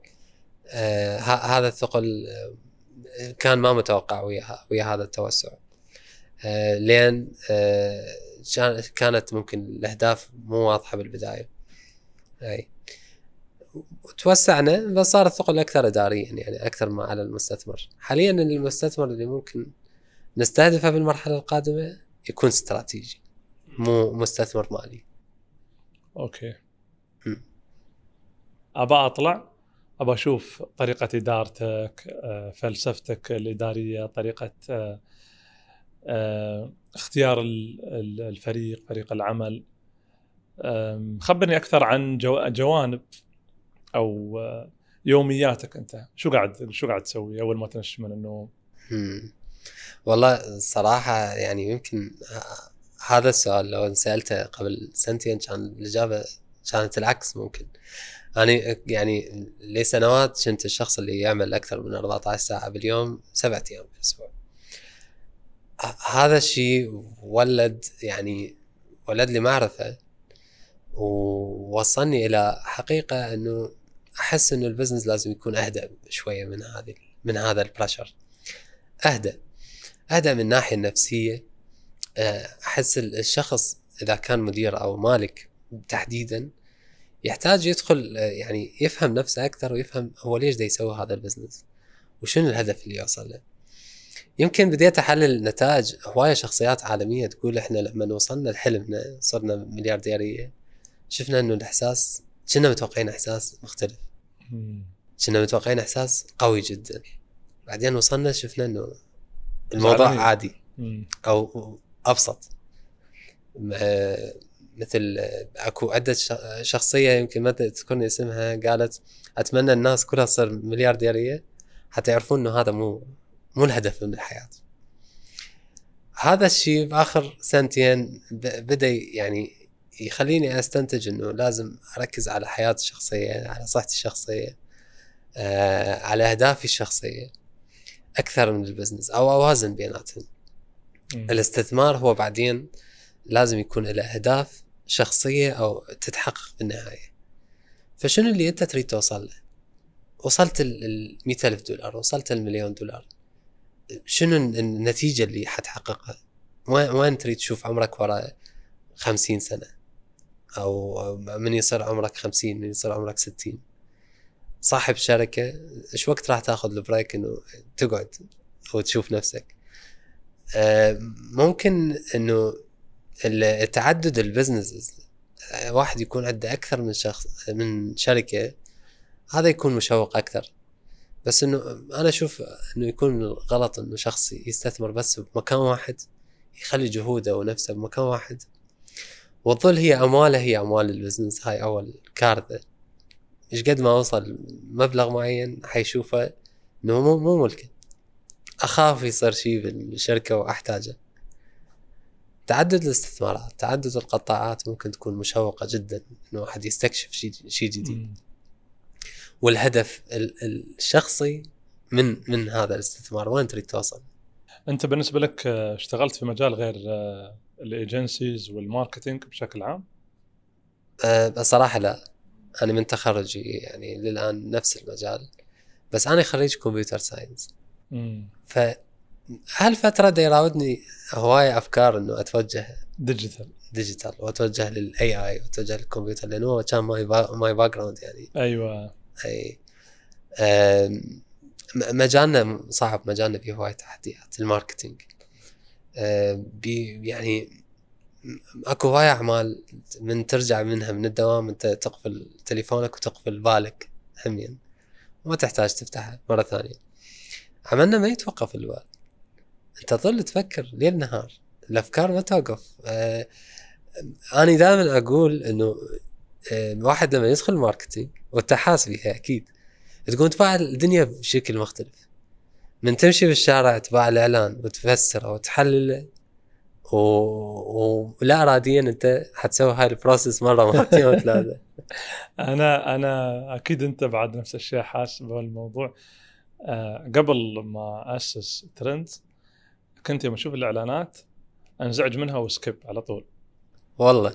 آه، هذا الثقل كان ما متوقع ويا ويا هذا التوسع لأن كانت ممكن الأهداف مو واضحة بالبداية أي توسعنا فصار الثقل اكثر اداريا يعني اكثر ما على المستثمر حاليا المستثمر اللي ممكن نستهدفه في المرحله القادمه يكون استراتيجي مو مستثمر مالي اوكي ابى اطلع ابى اشوف طريقه ادارتك آه، فلسفتك الاداريه طريقه آه، آه، اختيار الفريق فريق العمل خبرني اكثر عن جوانب او يومياتك انت شو قاعد شو قاعد تسوي اول ما تنش من النوم؟ والله صراحه يعني يمكن هذا السؤال لو سالته قبل سنتين كان الاجابه كانت العكس ممكن أنا يعني لسنوات كنت الشخص اللي يعمل أكثر من 14 ساعة باليوم سبعة أيام في الأسبوع هذا الشيء ولد يعني ولد لي معرفة ووصلني الى حقيقه انه احس انه البزنس لازم يكون اهدى شويه من هذه من هذا البريشر اهدى اهدى من الناحيه النفسيه آه، احس الشخص اذا كان مدير او مالك تحديدا يحتاج يدخل آه، يعني يفهم نفسه اكثر ويفهم هو ليش دا يسوي هذا البزنس وشنو الهدف اللي يوصل له يمكن بديت احلل نتائج هوايه شخصيات عالميه تقول احنا لما وصلنا لحلمنا صرنا مليارديريه شفنا انه الاحساس كنا متوقعين احساس مختلف كنا متوقعين احساس قوي جدا بعدين وصلنا شفنا انه الموضوع عادي او ابسط مثل اكو عده شخصيه يمكن ما تذكرني اسمها قالت اتمنى الناس كلها تصير مليارديريه حتى يعرفون انه هذا مو مو الهدف من الحياه هذا الشيء باخر سنتين بدا يعني يخليني استنتج انه لازم اركز على حياتي الشخصيه على صحتي الشخصيه آه، على اهدافي الشخصيه اكثر من البزنس او اوازن بيناتهم الاستثمار هو بعدين لازم يكون له اهداف شخصيه او تتحقق بالنهايه فشنو اللي انت تريد توصل له وصلت ال 100000 دولار وصلت المليون دولار شنو النتيجه اللي حتحققها وين تريد تشوف عمرك ورا خمسين سنه او من يصير عمرك 50 من يصير عمرك 60 صاحب شركه ايش وقت راح تاخذ البريك انه تقعد وتشوف نفسك آه، ممكن انه تعدد البزنسز آه، واحد يكون عنده اكثر من شخص من شركه هذا يكون مشوق اكثر بس انه انا اشوف انه يكون غلط انه شخص يستثمر بس بمكان واحد يخلي جهوده ونفسه بمكان واحد وتظل هي امواله هي اموال البزنس هاي اول كارثه ايش قد ما اوصل مبلغ معين حيشوفه انه مو مو ملكه اخاف يصير شيء بالشركه واحتاجه تعدد الاستثمارات تعدد القطاعات ممكن تكون مشوقه جدا انه واحد يستكشف شيء شيء جديد والهدف الشخصي من من هذا الاستثمار وين تريد توصل؟ انت بالنسبه لك آه، اشتغلت في مجال غير آه، الايجنسيز والماركتينج بشكل عام؟ بصراحه آه، لا انا من تخرجي يعني للان نفس المجال بس انا خريج كمبيوتر ساينس ف هالفترة دا يراودني هواية أفكار إنه أتوجه ديجيتال ديجيتال وأتوجه للأي آي وأتوجه للكمبيوتر لأنه هو كان ماي ماي باك جراوند يعني أيوه أي أم... مجالنا صعب مجالنا فيه هواي تحديات الماركتينج آه، بي يعني اكو هواي اعمال من ترجع منها من الدوام انت تقفل تليفونك وتقفل بالك همين ما تحتاج تفتحها مره ثانيه عملنا ما يتوقف البال انت تظل تفكر ليل نهار الافكار ما توقف أه انا دائما اقول انه آه، الواحد لما يدخل ماركتينج فيها اكيد تقوم تفاعل الدنيا بشكل مختلف من تمشي بالشارع تباع الاعلان وتفسره وتحلله و... ولا اراديا انت حتسوي هاي البروسيس مره مرتين وثلاثه انا انا اكيد انت بعد نفس الشيء حاسس بهالموضوع أه قبل ما اسس ترند كنت يوم اشوف الاعلانات انزعج منها وسكيب على طول والله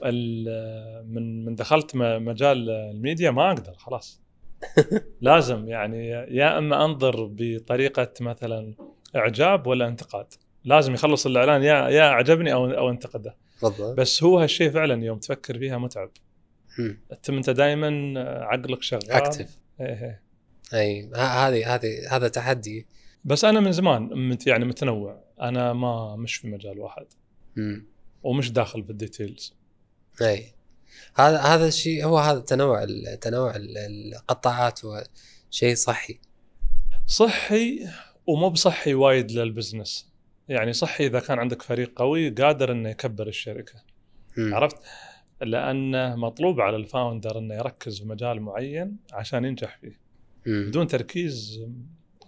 من من دخلت مجال الميديا ما اقدر خلاص لازم يعني يا اما انظر بطريقه مثلا اعجاب ولا انتقاد لازم يخلص الاعلان يا يا اعجبني او او انتقده بالضبط بس هو هالشيء فعلا يوم تفكر فيها متعب انت انت دائما عقلك شغال اكتف إيه،, ايه اي هذه هذه هذا تحدي بس انا من زمان يعني متنوع انا ما مش في مجال واحد م. ومش داخل بالديتيلز اي هذا هذا الشيء هو هذا تنوع تنوع القطاعات هو شيء صحي صحي ومو بصحي وايد للبزنس يعني صحي اذا كان عندك فريق قوي قادر انه يكبر الشركه م. عرفت لانه مطلوب على الفاوندر انه يركز في مجال معين عشان ينجح فيه م. بدون تركيز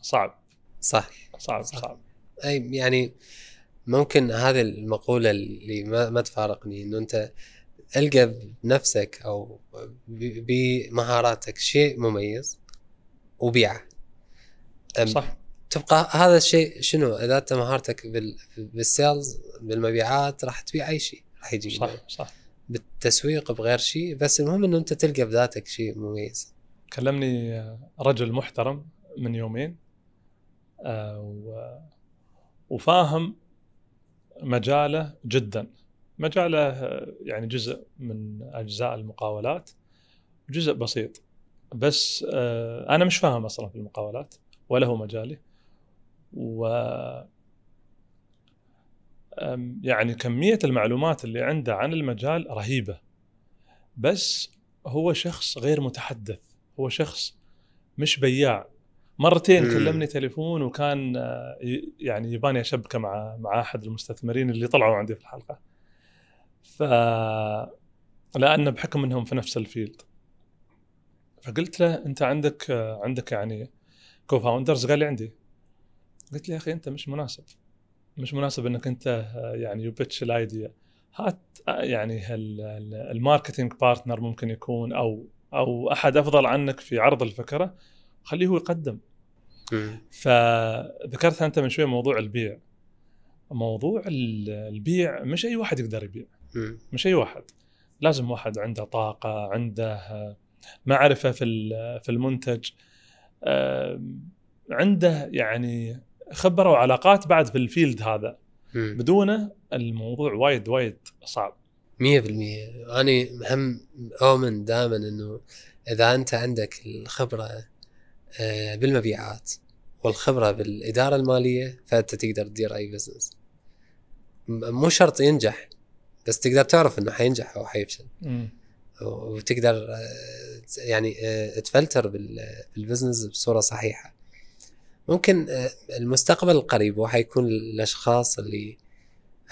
صعب صح صعب صح. صعب اي يعني ممكن هذه المقوله اللي ما, ما تفارقني انه انت القى بنفسك او بمهاراتك شيء مميز وبيعه صح تبقى هذا الشيء شنو اذا انت مهارتك بالسيلز بالمبيعات راح تبيع اي شيء راح يجي صح صح بالتسويق بغير شيء بس المهم انه انت تلقى بذاتك شيء مميز كلمني رجل محترم من يومين آه، وفاهم مجاله جدا ما جعله يعني جزء من اجزاء المقاولات جزء بسيط بس آه، انا مش فاهم اصلا في المقاولات ولا هو مجالي و يعني كميه المعلومات اللي عنده عن المجال رهيبه بس هو شخص غير متحدث هو شخص مش بياع مرتين كلمني تليفون وكان آه، يعني يباني اشبكه مع مع احد المستثمرين اللي طلعوا عندي في الحلقه ف لان بحكم انهم في نفس الفيلد فقلت له انت عندك عندك يعني كوفاوندرز قال لي عندي قلت له يا اخي انت مش مناسب مش مناسب انك انت يعني يبتش الايديا هات يعني الماركتينج بارتنر ممكن يكون او او احد افضل عنك في عرض الفكره خليه هو يقدم فذكرت انت من شويه موضوع البيع موضوع البيع مش اي واحد يقدر يبيع مش اي واحد لازم واحد عنده طاقه عنده معرفه في في المنتج عنده يعني خبره وعلاقات بعد في الفيلد هذا بدونه الموضوع وايد وايد صعب 100% انا هم اؤمن دائما انه اذا انت عندك الخبره آه، بالمبيعات والخبره بالاداره الماليه فانت تقدر تدير اي بزنس مو شرط ينجح بس تقدر تعرف انه حينجح او حيفشل وتقدر آه، يعني آه، تفلتر بالبزنس بصوره صحيحه ممكن آه، المستقبل القريب هو حيكون الاشخاص اللي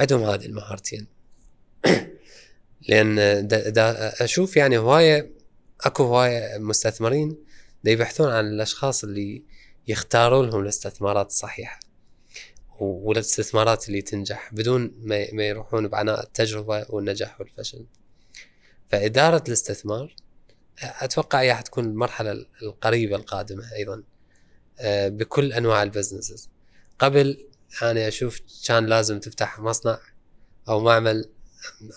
عندهم هذه المهارتين لان دا, دا اشوف يعني هوايه اكو هوايه مستثمرين دا يبحثون عن الاشخاص اللي يختاروا لهم الاستثمارات الصحيحه والاستثمارات اللي تنجح بدون ما يروحون بعناء التجربة والنجاح والفشل فإدارة الاستثمار أتوقع هي حتكون المرحلة القريبة القادمة أيضا آه، بكل أنواع البزنسز قبل أنا أشوف كان لازم تفتح مصنع أو معمل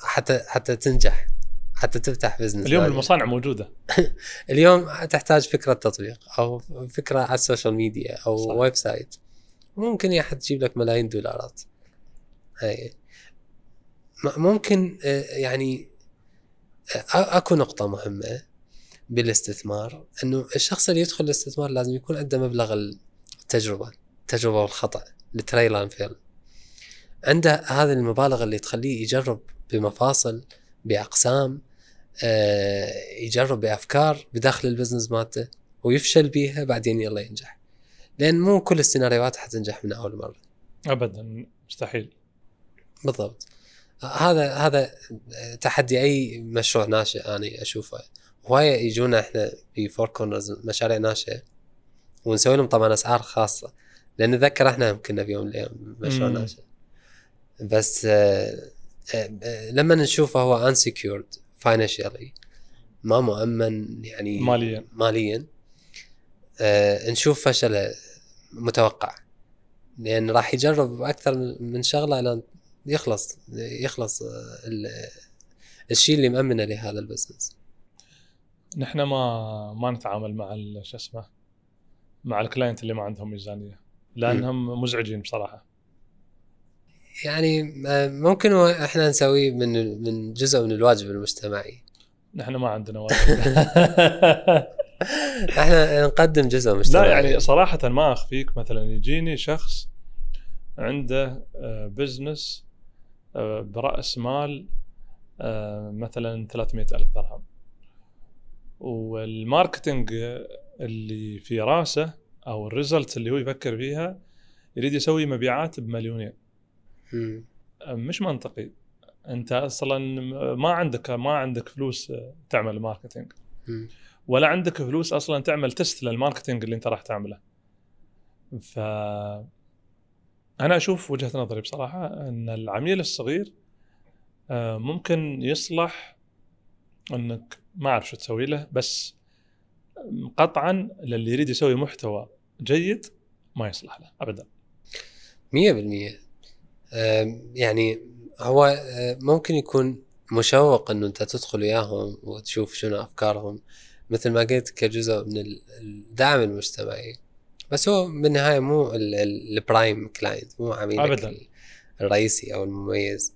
حتى حتى تنجح حتى تفتح بزنس اليوم المصانع موجوده اليوم تحتاج فكره تطبيق او فكره على السوشيال ميديا او ويب سايت ممكن يا حد تجيب لك ملايين دولارات هاي ممكن آه، يعني آه، اكو نقطة مهمة بالاستثمار انه الشخص اللي يدخل الاستثمار لازم يكون عنده مبلغ التجربة التجربة والخطأ التريل اند فيل عنده هذه المبالغ اللي تخليه يجرب بمفاصل باقسام آه، يجرب بافكار بداخل البزنس مالته ويفشل بيها بعدين يلا ينجح لان مو كل السيناريوهات حتنجح من اول مره ابدا مستحيل بالضبط هذا هذا تحدي اي مشروع ناشئ انا اشوفه هواي يجونا احنا في فور كورنرز مشاريع ناشئه ونسوي لهم طبعا اسعار خاصه لان نتذكر احنا كنا في يوم من الايام مشروع ناشئ بس لما نشوفه هو انسكيورد فاينانشالي ما مؤمن يعني ماليا ماليا نشوف فشله متوقع لان راح يجرب اكثر من شغله لان يخلص يخلص آه، الشيء اللي مامنه لهذا البزنس نحن ما ما نتعامل مع شو اسمه مع الكلاينت اللي ما عندهم ميزانيه لانهم مزعجين بصراحه يعني آه، ممكن احنا نسويه من من جزء من الواجب المجتمعي نحن ما عندنا واجب احنا نقدم جزء مشترك لا يعني صراحه ما اخفيك مثلا يجيني شخص عنده بزنس آه، آه، براس مال آه، مثلا 300 الف درهم والماركتنج اللي في راسه او الريزلت اللي هو يفكر فيها يريد يسوي مبيعات بمليونين مش منطقي انت اصلا ما عندك ما عندك فلوس تعمل ماركتنج ولا عندك فلوس اصلا تعمل تست للماركتنج اللي انت راح تعمله ف انا اشوف وجهه نظري بصراحه ان العميل الصغير آه، ممكن يصلح انك ما اعرف شو تسوي له بس قطعا للي يريد يسوي محتوى جيد ما يصلح له ابدا 100% آه، يعني هو آه، ممكن يكون مشوق انه انت تدخل وياهم وتشوف شنو افكارهم مثل ما قلت كجزء من الدعم المجتمعي بس هو بالنهايه مو البرايم كلاينت مو عميلك ابدا الرئيسي او المميز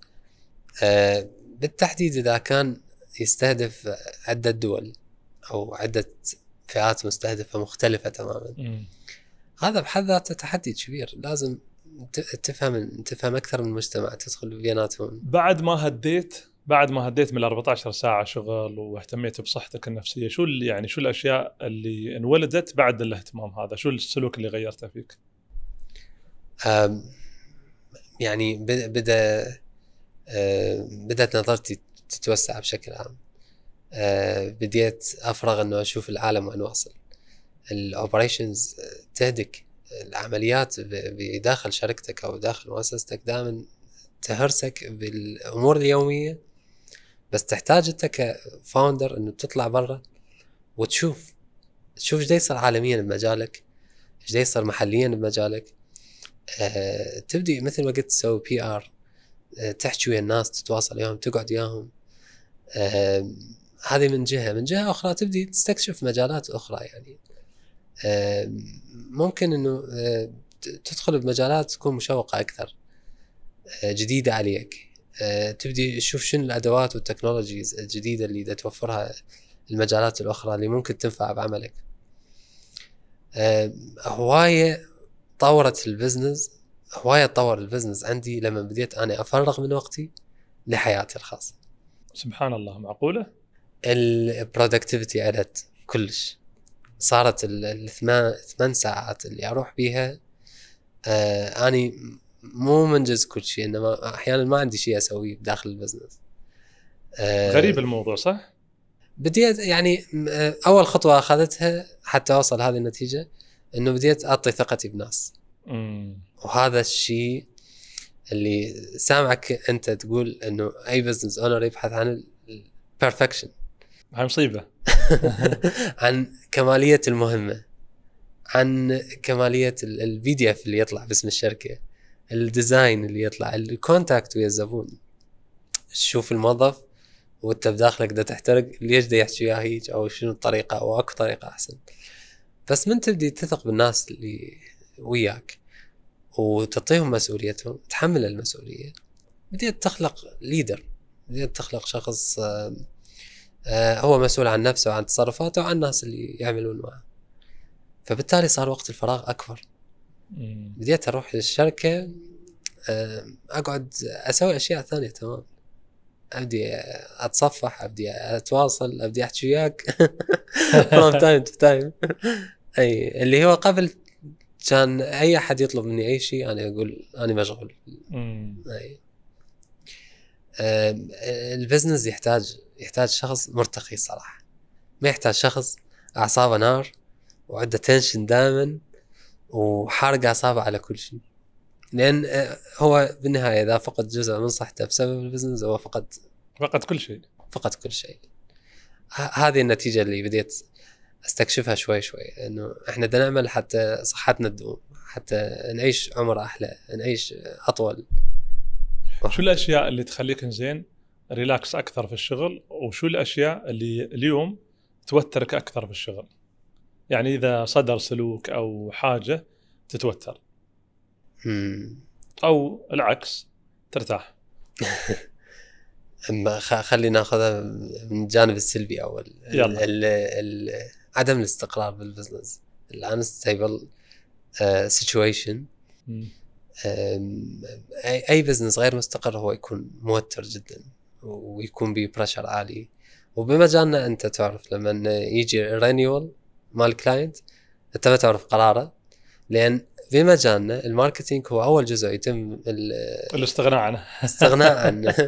آه بالتحديد اذا كان يستهدف عده دول او عده فئات مستهدفه مختلفه تماما م. هذا بحد ذاته تحدي كبير لازم تفهم تفهم اكثر من المجتمع تدخل بياناتهم بعد ما هديت بعد ما هديت من 14 ساعه شغل واهتميت بصحتك النفسيه شو يعني شو الاشياء اللي انولدت بعد الاهتمام هذا شو السلوك اللي غيرته فيك يعني بدا بدات نظرتي تتوسع بشكل عام أه، بديت افرغ انه اشوف العالم وين واصل الاوبريشنز أه، تهدك العمليات بداخل شركتك او داخل مؤسستك دائما تهرسك بالامور اليوميه بس تحتاج انت كفاوندر انه تطلع برا وتشوف تشوف ايش يصير عالميا بمجالك ايش يصير محليا بمجالك أه تبدي مثل ما قلت تسوي بي ار أه تحكي ويا الناس تتواصل وياهم تقعد وياهم أه هذه من جهه من جهه اخرى تبدي تستكشف مجالات اخرى يعني أه ممكن انه أه تدخل بمجالات تكون مشوقه اكثر أه جديده عليك آه، تبدي تشوف شنو الادوات والتكنولوجيز الجديده اللي توفرها المجالات الاخرى اللي ممكن تنفع بعملك آه، هوايه طورت البزنس هوايه طور البزنس عندي لما بديت انا افرغ من وقتي لحياتي الخاصه سبحان الله معقوله البرودكتيفيتي عدت كلش صارت الثمان ساعات اللي اروح بيها آه اني مو منجز كل شيء انما احيانا ما عندي شيء اسويه داخل البزنس آه، غريب الموضوع صح؟ بديت يعني آه، اول خطوه اخذتها حتى اوصل هذه النتيجه انه بديت اعطي ثقتي بناس مم. وهذا الشيء اللي سامعك انت تقول انه اي بزنس اونر يبحث عن البرفكشن عن مصيبه عن كماليه المهمه عن كماليه البي دي اف اللي يطلع باسم الشركه الديزاين اللي يطلع الكونتاكت ويا الزبون تشوف الموظف وانت بداخلك ده تحترق ليش ده يحكي وياه هيج او شنو الطريقه او اكو طريقه احسن بس من تبدي تثق بالناس اللي وياك وتعطيهم مسؤوليتهم تحمل المسؤوليه بديت تخلق ليدر بديت تخلق شخص آه، هو مسؤول عن نفسه وعن تصرفاته وعن الناس اللي يعملون معه فبالتالي صار وقت الفراغ اكبر إيه. بديت اروح للشركه آه، اقعد اسوي اشياء ثانيه تمام ابدي اتصفح ابدي اتواصل ابدي احكي وياك فروم تايم تو تايم اي اللي هو قبل كان اي احد يطلب مني اي شيء انا اقول انا مشغول إيه. اي البزنس يحتاج يحتاج شخص مرتقي صراحه ما يحتاج شخص اعصابه نار وعنده تنشن دائما وحارق صعبه على كل شيء لان آه، هو بالنهايه اذا فقد جزء من صحته بسبب البزنس هو فقد فقد كل شيء فقد كل شيء هذه النتيجه اللي بديت استكشفها شوي شوي انه احنا بدنا نعمل حتى صحتنا تدوم حتى نعيش عمر احلى نعيش اطول شو الاشياء اللي تخليك زين ريلاكس اكثر في الشغل وشو الاشياء اللي اليوم توترك اكثر في الشغل يعني اذا صدر سلوك او حاجه تتوتر او العكس ترتاح اما خلينا ناخذها من الجانب السلبي اول يلا. الـ الـ عدم الاستقرار بالبزنس الانستيبل سيتويشن اي اي بزنس غير مستقر هو يكون موتر جدا ويكون بيه بريشر عالي وبمجالنا انت تعرف لما يجي رينيول مال الكلاينت انت ما تعرف قراره لان في مجالنا الماركتينج هو اول جزء يتم الاستغناء عنه استغناء عنه 100%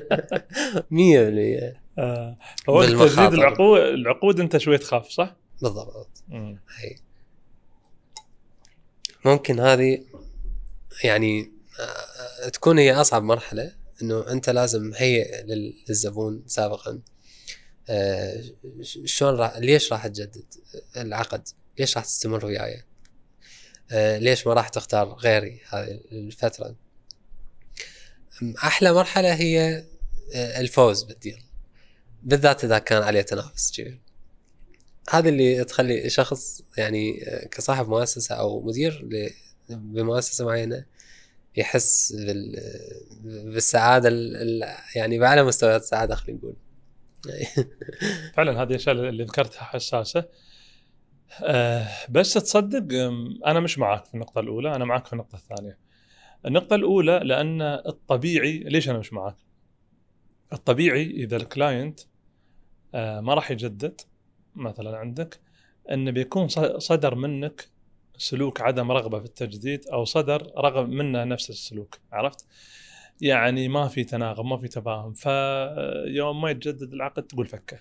آه. هو تجديد العقود العقود انت شوي تخاف صح؟ بالضبط هي. ممكن هذه يعني آه، تكون هي اصعب مرحله انه انت لازم هي للزبون سابقا آه، شلون راح ليش راح تجدد العقد؟ ليش راح تستمر وياي؟ آه، ليش ما راح تختار غيري هذه الفتره؟ احلى مرحله هي آه، الفوز بالديل بالذات اذا كان عليه تنافس كبير هذا اللي تخلي شخص يعني كصاحب مؤسسه او مدير بمؤسسه معينه يحس بالسعاده يعني باعلى مستويات السعاده خلينا نقول فعلا هذه الاشياء اللي ذكرتها حساسه آه، بس تصدق انا مش معك في النقطه الاولى انا معك في النقطه الثانيه النقطه الاولى لان الطبيعي ليش انا مش معك الطبيعي اذا الكلاينت آه، ما راح يجدد مثلا عندك انه بيكون صدر منك سلوك عدم رغبه في التجديد او صدر رغب منه نفس السلوك عرفت يعني ما في تناغم ما في تفاهم فيوم ما يتجدد العقد تقول فكه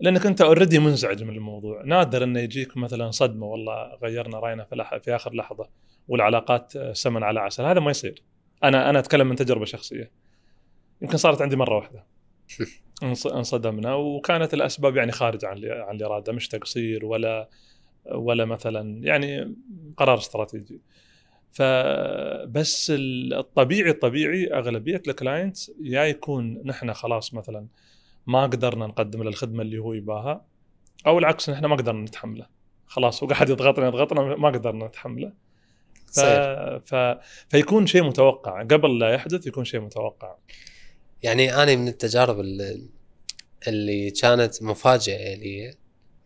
لانك انت اوريدي منزعج من الموضوع نادر انه يجيك مثلا صدمه والله غيرنا راينا في, في اخر لحظه والعلاقات سمن على عسل هذا ما يصير انا انا اتكلم من تجربه شخصيه يمكن صارت عندي مره واحده انصدمنا وكانت الاسباب يعني خارج عن عن الاراده مش تقصير ولا ولا مثلا يعني قرار استراتيجي فبس الطبيعي الطبيعي اغلبيه الكلاينتس يا يكون نحن خلاص مثلا ما قدرنا نقدم له الخدمه اللي هو يباها او العكس نحن ما قدرنا نتحمله خلاص هو يضغطنا يضغطنا ما قدرنا نتحمله ف... ف... فيكون شيء متوقع قبل لا يحدث يكون شيء متوقع يعني انا من التجارب اللي, اللي كانت مفاجئه لي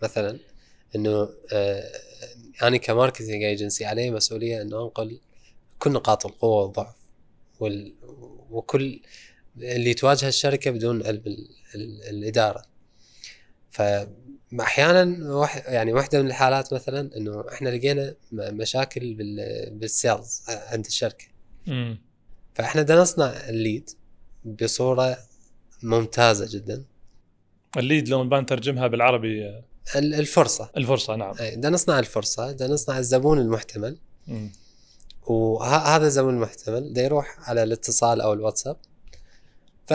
مثلا انه آه يعني كماركتنج ايجنسي علي مسؤوليه انه انقل كل نقاط القوه والضعف وال... وكل اللي تواجه الشركه بدون علم ال... ال... الاداره فاحيانا وح... يعني واحده من الحالات مثلا انه احنا لقينا مشاكل بال... بالسيلز عند الشركه م. فاحنا بدنا نصنع الليد بصوره ممتازه جدا الليد لو نبان نترجمها بالعربي الفرصه الفرصه نعم بدنا إيه، نصنع الفرصه بدنا نصنع الزبون المحتمل وهذا الزبون المحتمل بده يروح على الاتصال او الواتساب ف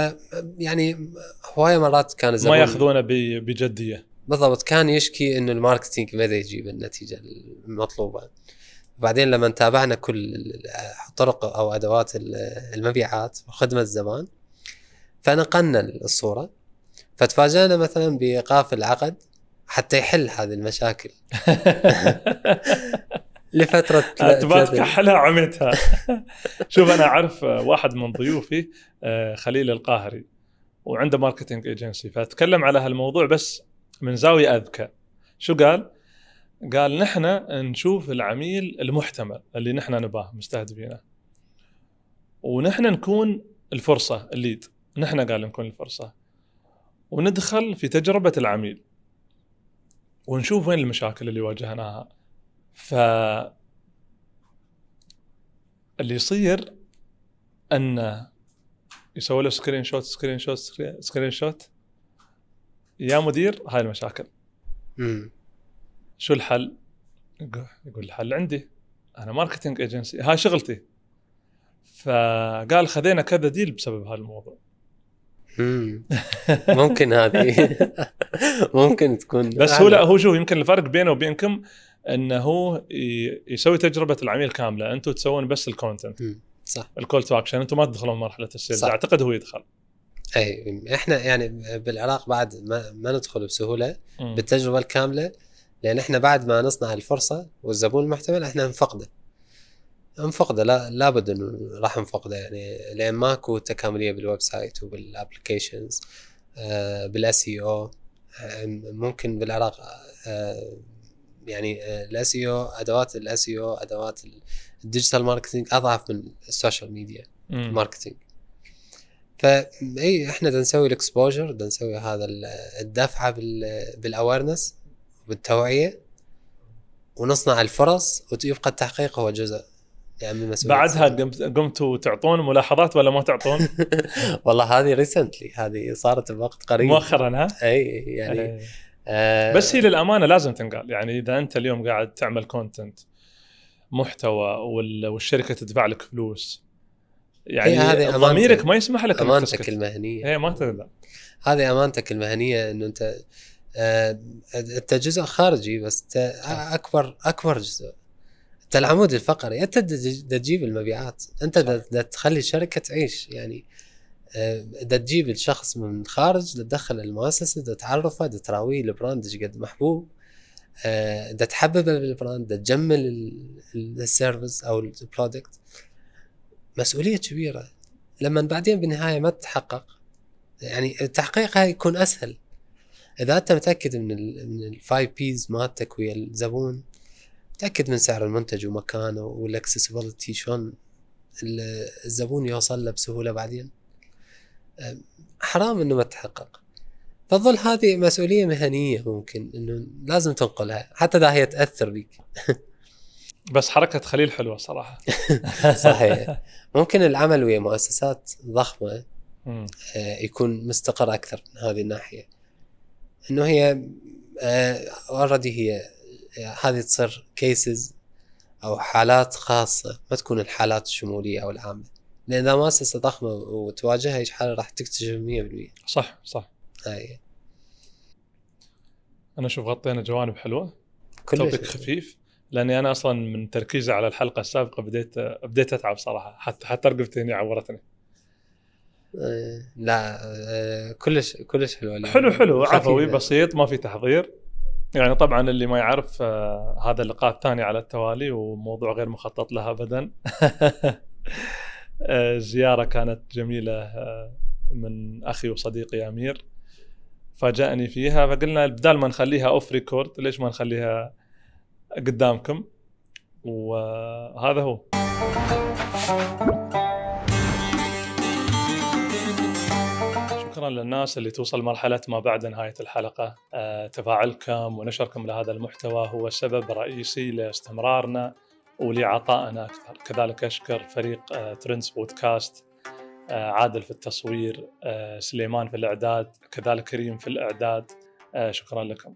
يعني هوايه مرات كان الزبون ما ياخذونه بجديه بالضبط كان يشكي انه الماركتينج ما يجيب النتيجه المطلوبه بعدين لما تابعنا كل طرق او ادوات المبيعات وخدمه الزمان فنقلنا الصوره فتفاجئنا مثلا بايقاف العقد حتى يحل هذه المشاكل لفترة تبغى تكحلها عمتها شوف انا اعرف واحد من ضيوفي آه، خليل القاهري وعنده ماركتنج ايجنسي فتكلم على هالموضوع بس من زاويه اذكى شو قال؟ قال نحن نشوف العميل المحتمل اللي نحن نباه مستهدفينه ونحن نكون الفرصه الليد نحن قال نكون الفرصه وندخل في تجربه العميل ونشوف وين المشاكل اللي واجهناها ف اللي يصير ان يسوي له سكرين شوت سكرين شوت سكرين شوت يا مدير هاي المشاكل مم. شو الحل؟ يقول الحل عندي انا ماركتنج ايجنسي هاي شغلتي فقال خذينا كذا ديل بسبب هالموضوع ممكن هذه ممكن تكون بس هو لا هو شوف يمكن الفرق بينه وبينكم انه هو يسوي تجربه العميل كامله انتم تسوون بس الكونتنت صح الكول تو اكشن انتم ما تدخلون مرحله السيلز اعتقد هو يدخل اي احنا يعني بالعراق بعد ما, ما ندخل بسهوله م. بالتجربه الكامله لان احنا بعد ما نصنع الفرصه والزبون المحتمل احنا نفقده انفقده لا لابد انه راح انفقده يعني لان ماكو تكامليه بالويب سايت وبالابلكيشنز آه، بالاس اي آه، او ممكن بالعراق آه، يعني الاس اي او ادوات الاس اي او ادوات الديجيتال ماركتنج اضعف من السوشيال ميديا ماركتنج فاي احنا بدنا نسوي الاكسبوجر بدنا نسوي هذا الدفعه بالاويرنس وبالتوعيه ونصنع الفرص ويبقى التحقيق هو جزء بعدها قمتوا تعطون ملاحظات ولا ما تعطون؟ والله هذه ريسنتلي هذه صارت بوقت قريب مؤخرا ها؟ اي يعني أي. آه بس هي للامانه لازم تنقال يعني اذا انت اليوم قاعد تعمل كونتنت محتوى والشركه تدفع لك فلوس يعني إيه، هذه ضميرك ما يسمح لك امانتك المهنيه اي ما تقدر هذه امانتك المهنيه انه انت انت آه، جزء خارجي بس اكبر اكبر جزء يعني انت العمود الفقري انت دا تجيب المبيعات انت دا تخلي الشركه تعيش يعني آه، دا تجيب الشخص من الخارج تدخل المؤسسه دا تعرفه دا تراويه البراند ايش قد محبوب آه، دا تحببه بالبراند دا تجمل السيرفيس او البرودكت مسؤوليه كبيره لما بعدين بالنهايه ما تتحقق يعني تحقيقها يكون اسهل اذا انت متاكد من من الفايف بيز مالتك ويا الزبون تاكد من سعر المنتج ومكانه والاكسسبيلتي شلون الزبون يوصل له بسهوله بعدين حرام انه ما تحقق فظل هذه مسؤوليه مهنيه ممكن انه لازم تنقلها حتى اذا هي تاثر بك بس حركه خليل حلوه صراحه صحيح ممكن العمل ويا مؤسسات ضخمه أه، يكون مستقر اكثر من هذه الناحيه انه هي اوريدي أه، هي هذه تصير كيسز او حالات خاصه ما تكون الحالات الشموليه او العامه لان اذا مؤسسه ضخمه وتواجهها ايش حاله راح تكتشف 100% صح صح هاي انا اشوف غطينا جوانب حلوه توبك خفيف لاني انا اصلا من تركيزي على الحلقه السابقه بديت بديت اتعب صراحه حتى حتى رقبتي هنا عورتني آه، لا آه، كلش كلش حلو حلو حلو عفوي بسيط ما في تحضير يعني طبعا اللي ما يعرف آه، هذا اللقاء الثاني على التوالي وموضوع غير مخطط له ابدا آه، زياره كانت جميله آه، من اخي وصديقي امير فاجأني فيها فقلنا بدال ما نخليها اوف ريكورد ليش ما نخليها قدامكم وهذا هو شكرا للناس اللي توصل مرحلة ما بعد نهاية الحلقة آه، تفاعلكم ونشركم لهذا المحتوى هو سبب رئيسي لاستمرارنا ولعطائنا أكثر كذلك أشكر فريق آه، ترندز بودكاست آه، عادل في التصوير سليمان في الإعداد كذلك كريم في الإعداد شكرا لكم